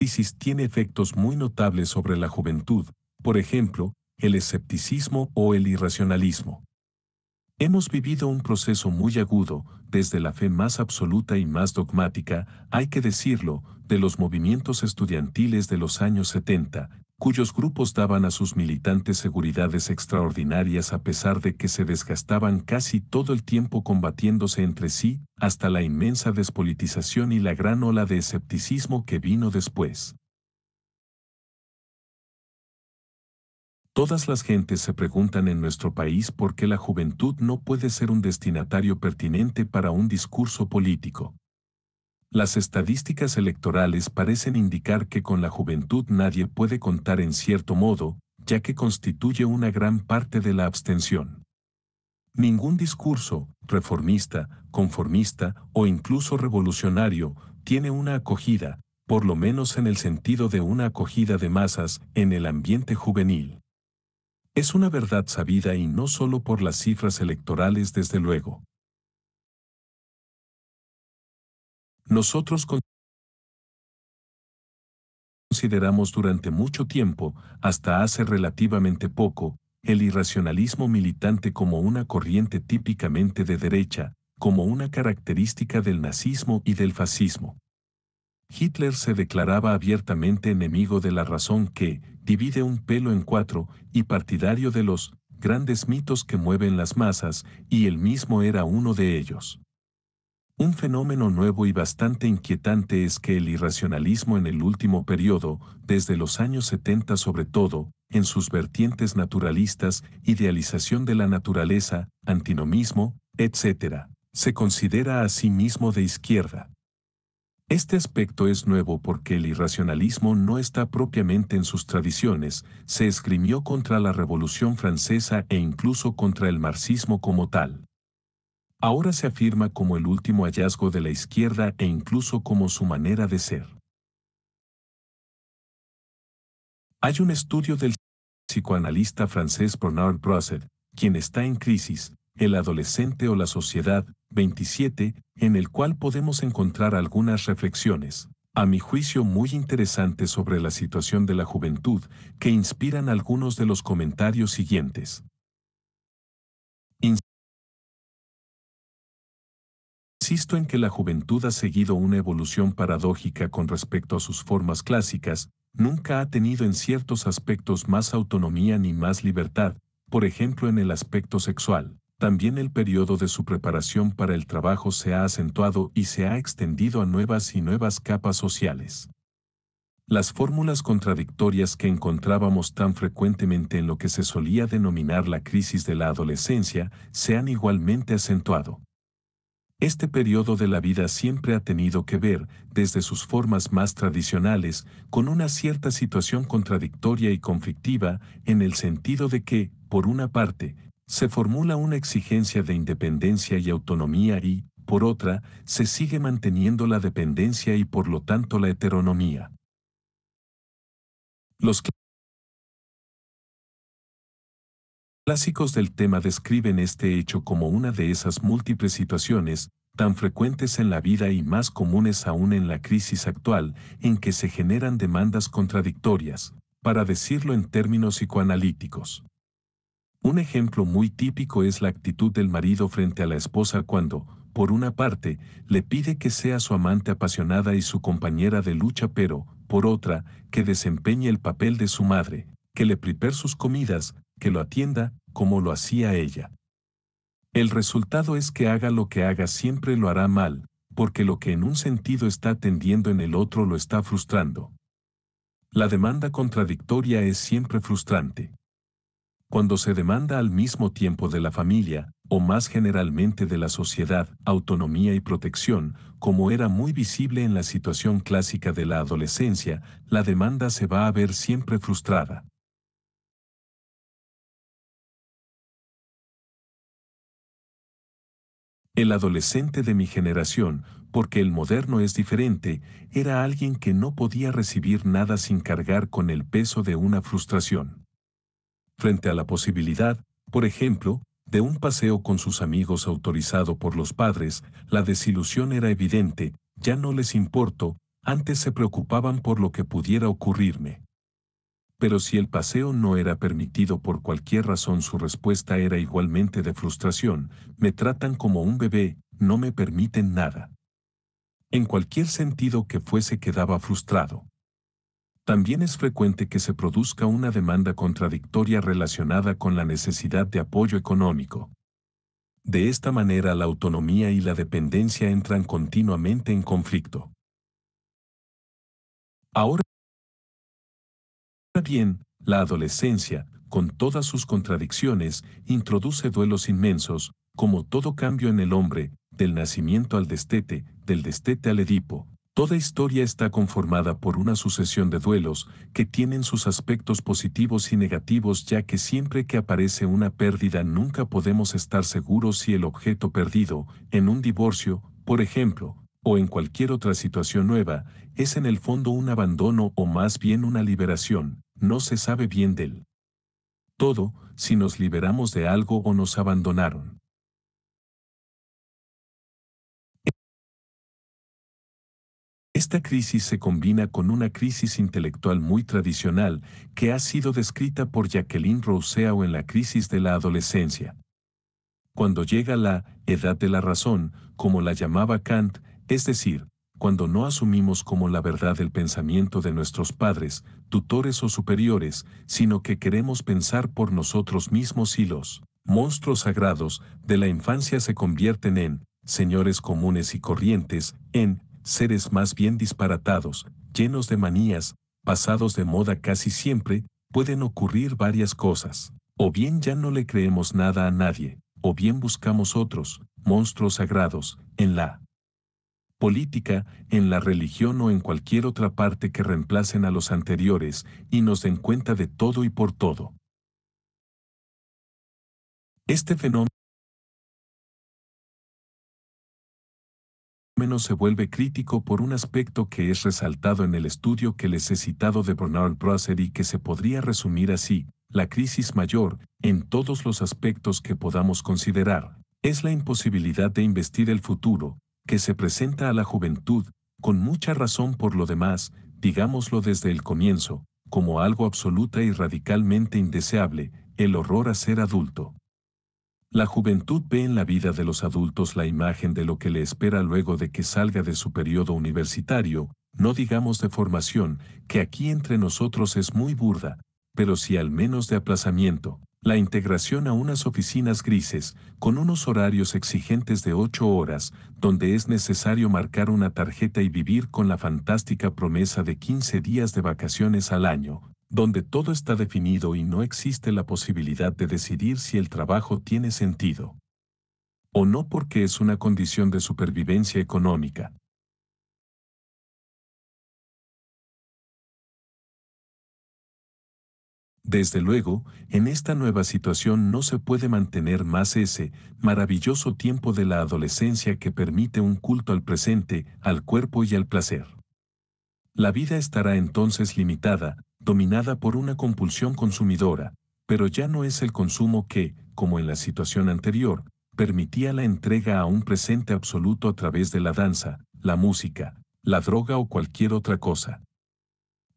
crisis tiene efectos muy notables sobre la juventud, por ejemplo, el escepticismo o el irracionalismo. Hemos vivido un proceso muy agudo, desde la fe más absoluta y más dogmática, hay que decirlo, de los movimientos estudiantiles de los años 70, cuyos grupos daban a sus militantes seguridades extraordinarias a pesar de que se desgastaban casi todo el tiempo combatiéndose entre sí, hasta la inmensa despolitización y la gran ola de escepticismo que vino después. Todas las gentes se preguntan en nuestro país por qué la juventud no puede ser un destinatario pertinente para un discurso político. Las estadísticas electorales parecen indicar que con la juventud nadie puede contar en cierto modo, ya que constituye una gran parte de la abstención. Ningún discurso, reformista, conformista o incluso revolucionario, tiene una acogida, por lo menos en el sentido de una acogida de masas, en el ambiente juvenil. Es una verdad sabida y no solo por las cifras electorales desde luego. nosotros consideramos durante mucho tiempo, hasta hace relativamente poco, el irracionalismo militante como una corriente típicamente de derecha, como una característica del nazismo y del fascismo. Hitler se declaraba abiertamente enemigo de la razón que divide un pelo en cuatro y partidario de los grandes mitos que mueven las masas, y él mismo era uno de ellos. Un fenómeno nuevo y bastante inquietante es que el irracionalismo en el último periodo, desde los años 70 sobre todo, en sus vertientes naturalistas, idealización de la naturaleza, antinomismo, etc., se considera a sí mismo de izquierda. Este aspecto es nuevo porque el irracionalismo no está propiamente en sus tradiciones, se esgrimió contra la Revolución Francesa e incluso contra el marxismo como tal ahora se afirma como el último hallazgo de la izquierda e incluso como su manera de ser. Hay un estudio del psicoanalista francés Bernard Brosset, quien está en crisis, el adolescente o la sociedad, 27, en el cual podemos encontrar algunas reflexiones, a mi juicio muy interesantes sobre la situación de la juventud, que inspiran algunos de los comentarios siguientes. Insisto en que la juventud ha seguido una evolución paradójica con respecto a sus formas clásicas, nunca ha tenido en ciertos aspectos más autonomía ni más libertad, por ejemplo en el aspecto sexual. También el periodo de su preparación para el trabajo se ha acentuado y se ha extendido a nuevas y nuevas capas sociales. Las fórmulas contradictorias que encontrábamos tan frecuentemente en lo que se solía denominar la crisis de la adolescencia se han igualmente acentuado. Este periodo de la vida siempre ha tenido que ver, desde sus formas más tradicionales, con una cierta situación contradictoria y conflictiva, en el sentido de que, por una parte, se formula una exigencia de independencia y autonomía y, por otra, se sigue manteniendo la dependencia y por lo tanto la heteronomía. Los clásicos del tema describen este hecho como una de esas múltiples situaciones, tan frecuentes en la vida y más comunes aún en la crisis actual, en que se generan demandas contradictorias, para decirlo en términos psicoanalíticos. Un ejemplo muy típico es la actitud del marido frente a la esposa cuando, por una parte, le pide que sea su amante apasionada y su compañera de lucha, pero, por otra, que desempeñe el papel de su madre, que le prepare sus comidas, que lo atienda, como lo hacía ella. El resultado es que haga lo que haga siempre lo hará mal, porque lo que en un sentido está atendiendo en el otro lo está frustrando. La demanda contradictoria es siempre frustrante. Cuando se demanda al mismo tiempo de la familia, o más generalmente de la sociedad, autonomía y protección, como era muy visible en la situación clásica de la adolescencia, la demanda se va a ver siempre frustrada. El adolescente de mi generación, porque el moderno es diferente, era alguien que no podía recibir nada sin cargar con el peso de una frustración. Frente a la posibilidad, por ejemplo, de un paseo con sus amigos autorizado por los padres, la desilusión era evidente, ya no les importo, antes se preocupaban por lo que pudiera ocurrirme pero si el paseo no era permitido por cualquier razón su respuesta era igualmente de frustración, me tratan como un bebé, no me permiten nada. En cualquier sentido que fuese quedaba frustrado. También es frecuente que se produzca una demanda contradictoria relacionada con la necesidad de apoyo económico. De esta manera la autonomía y la dependencia entran continuamente en conflicto. Ahora bien, la adolescencia, con todas sus contradicciones, introduce duelos inmensos, como todo cambio en el hombre, del nacimiento al destete, del destete al Edipo. Toda historia está conformada por una sucesión de duelos que tienen sus aspectos positivos y negativos ya que siempre que aparece una pérdida nunca podemos estar seguros si el objeto perdido, en un divorcio, por ejemplo, o en cualquier otra situación nueva, es en el fondo un abandono o más bien una liberación, no se sabe bien del todo si nos liberamos de algo o nos abandonaron. Esta crisis se combina con una crisis intelectual muy tradicional que ha sido descrita por Jacqueline Rousseau en la crisis de la adolescencia. Cuando llega la edad de la razón, como la llamaba Kant, es decir, cuando no asumimos como la verdad el pensamiento de nuestros padres, tutores o superiores, sino que queremos pensar por nosotros mismos y los monstruos sagrados de la infancia se convierten en señores comunes y corrientes, en seres más bien disparatados, llenos de manías, pasados de moda casi siempre, pueden ocurrir varias cosas. O bien ya no le creemos nada a nadie, o bien buscamos otros, monstruos sagrados, en la política, en la religión o en cualquier otra parte que reemplacen a los anteriores y nos den cuenta de todo y por todo. Este fenómeno se vuelve crítico por un aspecto que es resaltado en el estudio que les he citado de Bernard Brasser y que se podría resumir así, la crisis mayor, en todos los aspectos que podamos considerar, es la imposibilidad de investir el futuro, que se presenta a la juventud, con mucha razón por lo demás, digámoslo desde el comienzo, como algo absoluta y radicalmente indeseable, el horror a ser adulto. La juventud ve en la vida de los adultos la imagen de lo que le espera luego de que salga de su periodo universitario, no digamos de formación, que aquí entre nosotros es muy burda, pero si al menos de aplazamiento, la integración a unas oficinas grises, con unos horarios exigentes de ocho horas, donde es necesario marcar una tarjeta y vivir con la fantástica promesa de 15 días de vacaciones al año, donde todo está definido y no existe la posibilidad de decidir si el trabajo tiene sentido o no porque es una condición de supervivencia económica, Desde luego, en esta nueva situación no se puede mantener más ese maravilloso tiempo de la adolescencia que permite un culto al presente, al cuerpo y al placer. La vida estará entonces limitada, dominada por una compulsión consumidora, pero ya no es el consumo que, como en la situación anterior, permitía la entrega a un presente absoluto a través de la danza, la música, la droga o cualquier otra cosa,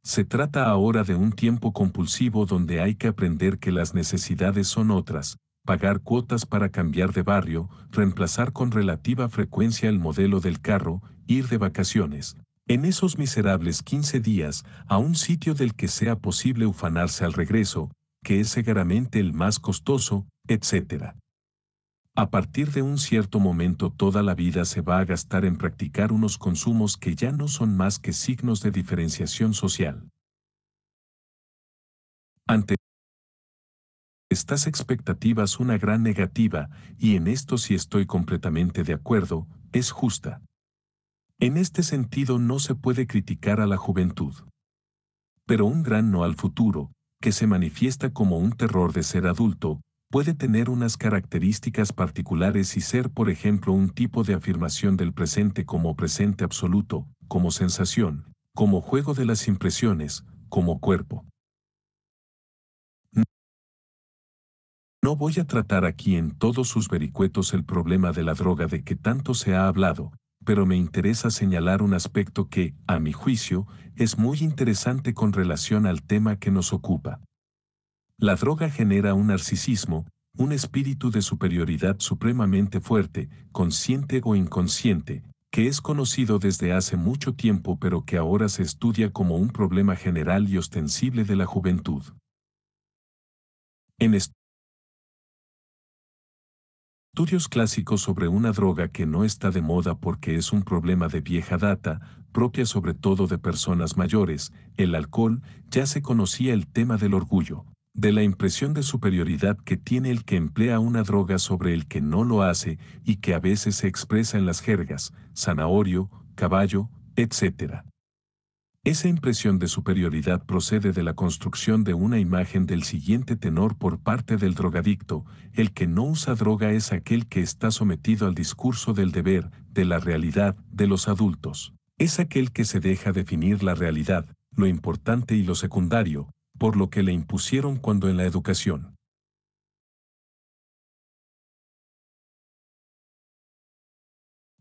se trata ahora de un tiempo compulsivo donde hay que aprender que las necesidades son otras, pagar cuotas para cambiar de barrio, reemplazar con relativa frecuencia el modelo del carro, ir de vacaciones. En esos miserables 15 días, a un sitio del que sea posible ufanarse al regreso, que es seguramente el más costoso, etc. A partir de un cierto momento toda la vida se va a gastar en practicar unos consumos que ya no son más que signos de diferenciación social. Ante estas expectativas una gran negativa, y en esto sí estoy completamente de acuerdo, es justa. En este sentido no se puede criticar a la juventud. Pero un gran no al futuro, que se manifiesta como un terror de ser adulto, puede tener unas características particulares y ser, por ejemplo, un tipo de afirmación del presente como presente absoluto, como sensación, como juego de las impresiones, como cuerpo. No voy a tratar aquí en todos sus vericuetos el problema de la droga de que tanto se ha hablado, pero me interesa señalar un aspecto que, a mi juicio, es muy interesante con relación al tema que nos ocupa. La droga genera un narcisismo, un espíritu de superioridad supremamente fuerte, consciente o inconsciente, que es conocido desde hace mucho tiempo pero que ahora se estudia como un problema general y ostensible de la juventud. En estudios clásicos sobre una droga que no está de moda porque es un problema de vieja data, propia sobre todo de personas mayores, el alcohol, ya se conocía el tema del orgullo, de la impresión de superioridad que tiene el que emplea una droga sobre el que no lo hace y que a veces se expresa en las jergas, zanahorio, caballo, etc. Esa impresión de superioridad procede de la construcción de una imagen del siguiente tenor por parte del drogadicto, el que no usa droga es aquel que está sometido al discurso del deber, de la realidad, de los adultos. Es aquel que se deja definir la realidad, lo importante y lo secundario, por lo que le impusieron cuando en la educación.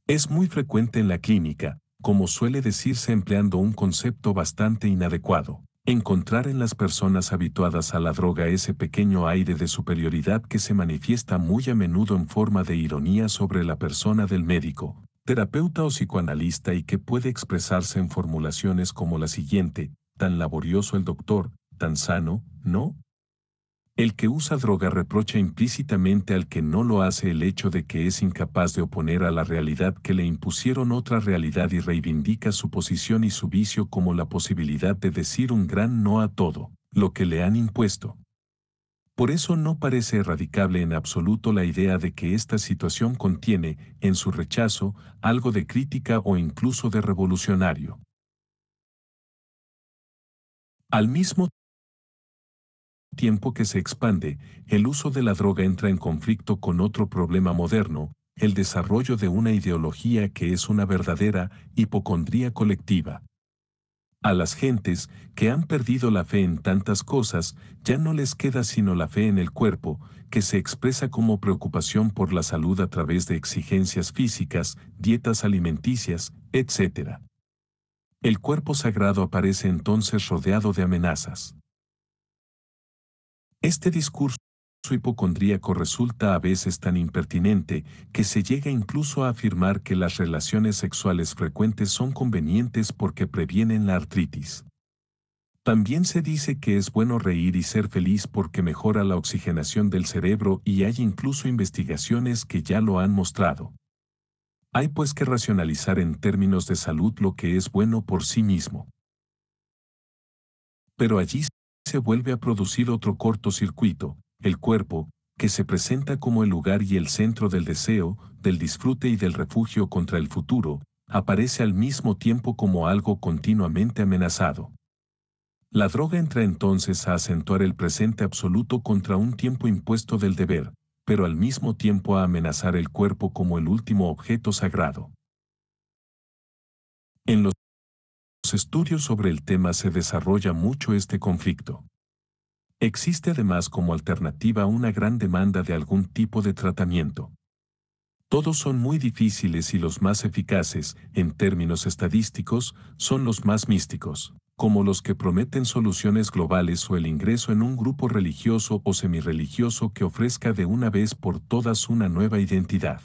Es muy frecuente en la clínica, como suele decirse empleando un concepto bastante inadecuado, encontrar en las personas habituadas a la droga ese pequeño aire de superioridad que se manifiesta muy a menudo en forma de ironía sobre la persona del médico, terapeuta o psicoanalista y que puede expresarse en formulaciones como la siguiente, tan laborioso el doctor, tan sano, ¿no? El que usa droga reprocha implícitamente al que no lo hace el hecho de que es incapaz de oponer a la realidad que le impusieron otra realidad y reivindica su posición y su vicio como la posibilidad de decir un gran no a todo, lo que le han impuesto. Por eso no parece erradicable en absoluto la idea de que esta situación contiene, en su rechazo, algo de crítica o incluso de revolucionario. Al mismo tiempo que se expande, el uso de la droga entra en conflicto con otro problema moderno, el desarrollo de una ideología que es una verdadera hipocondría colectiva. A las gentes que han perdido la fe en tantas cosas, ya no les queda sino la fe en el cuerpo, que se expresa como preocupación por la salud a través de exigencias físicas, dietas alimenticias, etc. El cuerpo sagrado aparece entonces rodeado de amenazas. Este discurso hipocondríaco resulta a veces tan impertinente que se llega incluso a afirmar que las relaciones sexuales frecuentes son convenientes porque previenen la artritis. También se dice que es bueno reír y ser feliz porque mejora la oxigenación del cerebro y hay incluso investigaciones que ya lo han mostrado. Hay pues que racionalizar en términos de salud lo que es bueno por sí mismo. Pero allí se vuelve a producir otro cortocircuito, el cuerpo, que se presenta como el lugar y el centro del deseo, del disfrute y del refugio contra el futuro, aparece al mismo tiempo como algo continuamente amenazado. La droga entra entonces a acentuar el presente absoluto contra un tiempo impuesto del deber, pero al mismo tiempo a amenazar el cuerpo como el último objeto sagrado. En los estudios sobre el tema se desarrolla mucho este conflicto. Existe además como alternativa una gran demanda de algún tipo de tratamiento. Todos son muy difíciles y los más eficaces, en términos estadísticos, son los más místicos, como los que prometen soluciones globales o el ingreso en un grupo religioso o semirreligioso que ofrezca de una vez por todas una nueva identidad.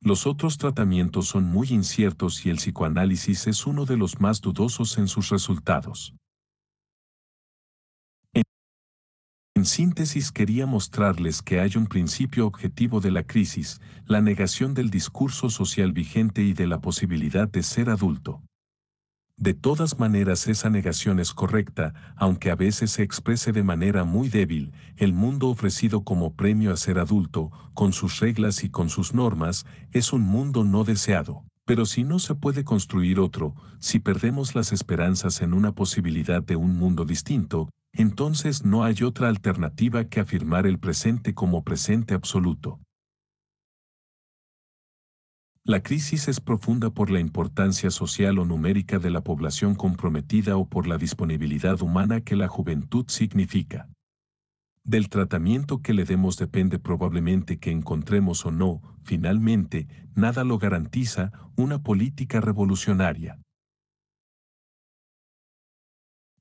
Los otros tratamientos son muy inciertos y el psicoanálisis es uno de los más dudosos en sus resultados. En síntesis quería mostrarles que hay un principio objetivo de la crisis, la negación del discurso social vigente y de la posibilidad de ser adulto. De todas maneras esa negación es correcta, aunque a veces se exprese de manera muy débil, el mundo ofrecido como premio a ser adulto, con sus reglas y con sus normas, es un mundo no deseado. Pero si no se puede construir otro, si perdemos las esperanzas en una posibilidad de un mundo distinto, entonces no hay otra alternativa que afirmar el presente como presente absoluto. La crisis es profunda por la importancia social o numérica de la población comprometida o por la disponibilidad humana que la juventud significa. Del tratamiento que le demos depende probablemente que encontremos o no, finalmente, nada lo garantiza, una política revolucionaria.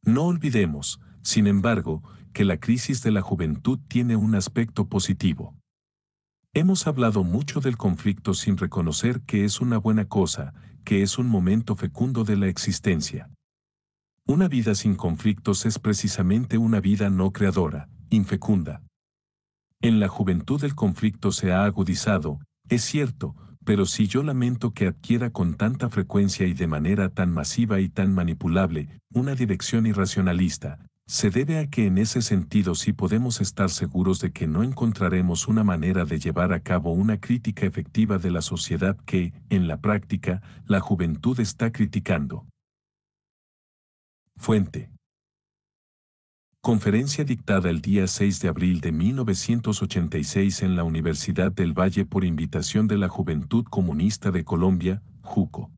No olvidemos, sin embargo, que la crisis de la juventud tiene un aspecto positivo. Hemos hablado mucho del conflicto sin reconocer que es una buena cosa, que es un momento fecundo de la existencia. Una vida sin conflictos es precisamente una vida no creadora, infecunda. En la juventud el conflicto se ha agudizado, es cierto, pero si yo lamento que adquiera con tanta frecuencia y de manera tan masiva y tan manipulable una dirección irracionalista, se debe a que en ese sentido sí podemos estar seguros de que no encontraremos una manera de llevar a cabo una crítica efectiva de la sociedad que, en la práctica, la juventud está criticando. Fuente. Conferencia dictada el día 6 de abril de 1986 en la Universidad del Valle por invitación de la Juventud Comunista de Colombia, JUCO.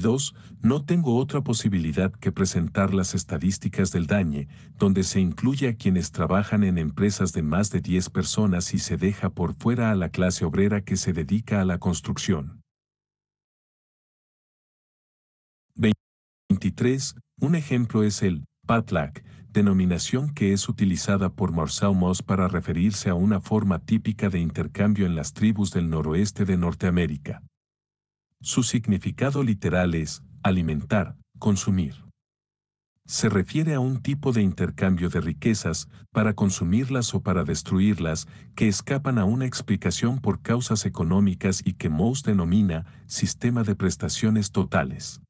22. no tengo otra posibilidad que presentar las estadísticas del DAñe, donde se incluye a quienes trabajan en empresas de más de 10 personas y se deja por fuera a la clase obrera que se dedica a la construcción. 23. Un ejemplo es el Patlac, denominación que es utilizada por Moss para referirse a una forma típica de intercambio en las tribus del noroeste de Norteamérica. Su significado literal es alimentar, consumir. Se refiere a un tipo de intercambio de riquezas para consumirlas o para destruirlas que escapan a una explicación por causas económicas y que Mouse denomina sistema de prestaciones totales.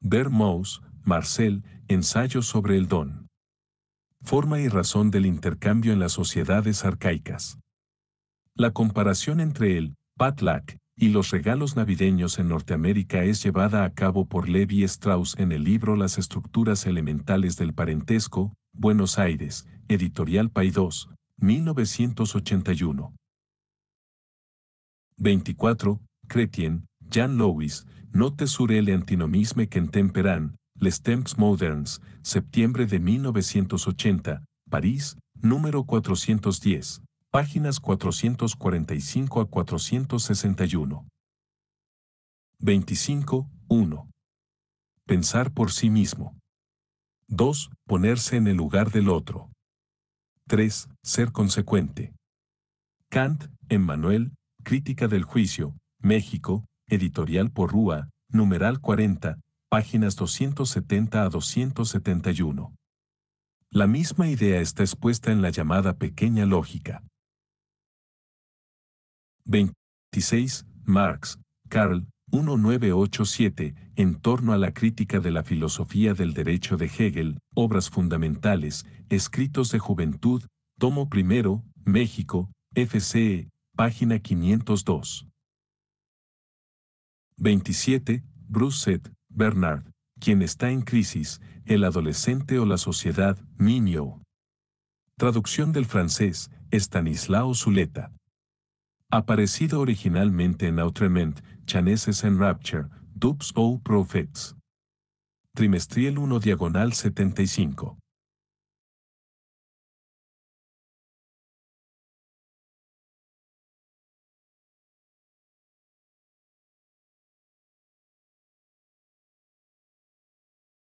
Ver Mouse, Marcel, Ensayo sobre el don. Forma y razón del intercambio en las sociedades arcaicas. La comparación entre el patlac y los regalos navideños en Norteamérica es llevada a cabo por Levi Strauss en el libro Las estructuras elementales del parentesco, Buenos Aires, editorial Paidós, 1981. 24. Cretien, Jan Louis, Note sur el antinomisme que les temps modernes, septiembre de 1980, París, número 410 páginas 445 a 461. 25. 1. Pensar por sí mismo. 2. Ponerse en el lugar del otro. 3. Ser consecuente. Kant, Emmanuel, Crítica del Juicio, México, editorial por Rúa, numeral 40, páginas 270 a 271. La misma idea está expuesta en la llamada pequeña lógica. 26, Marx, Karl, 1987, en torno a la crítica de la filosofía del derecho de Hegel, Obras Fundamentales, Escritos de Juventud, Tomo I, México, FCE, página 502. 27. Brusset, Bernard. Quien está en crisis, el adolescente o la sociedad, niño. Traducción del francés, Stanislao Zuleta aparecido originalmente en Outrement, Chaneses en Rapture, Dubs o Prophets. Trimestriel 1 Diagonal 75.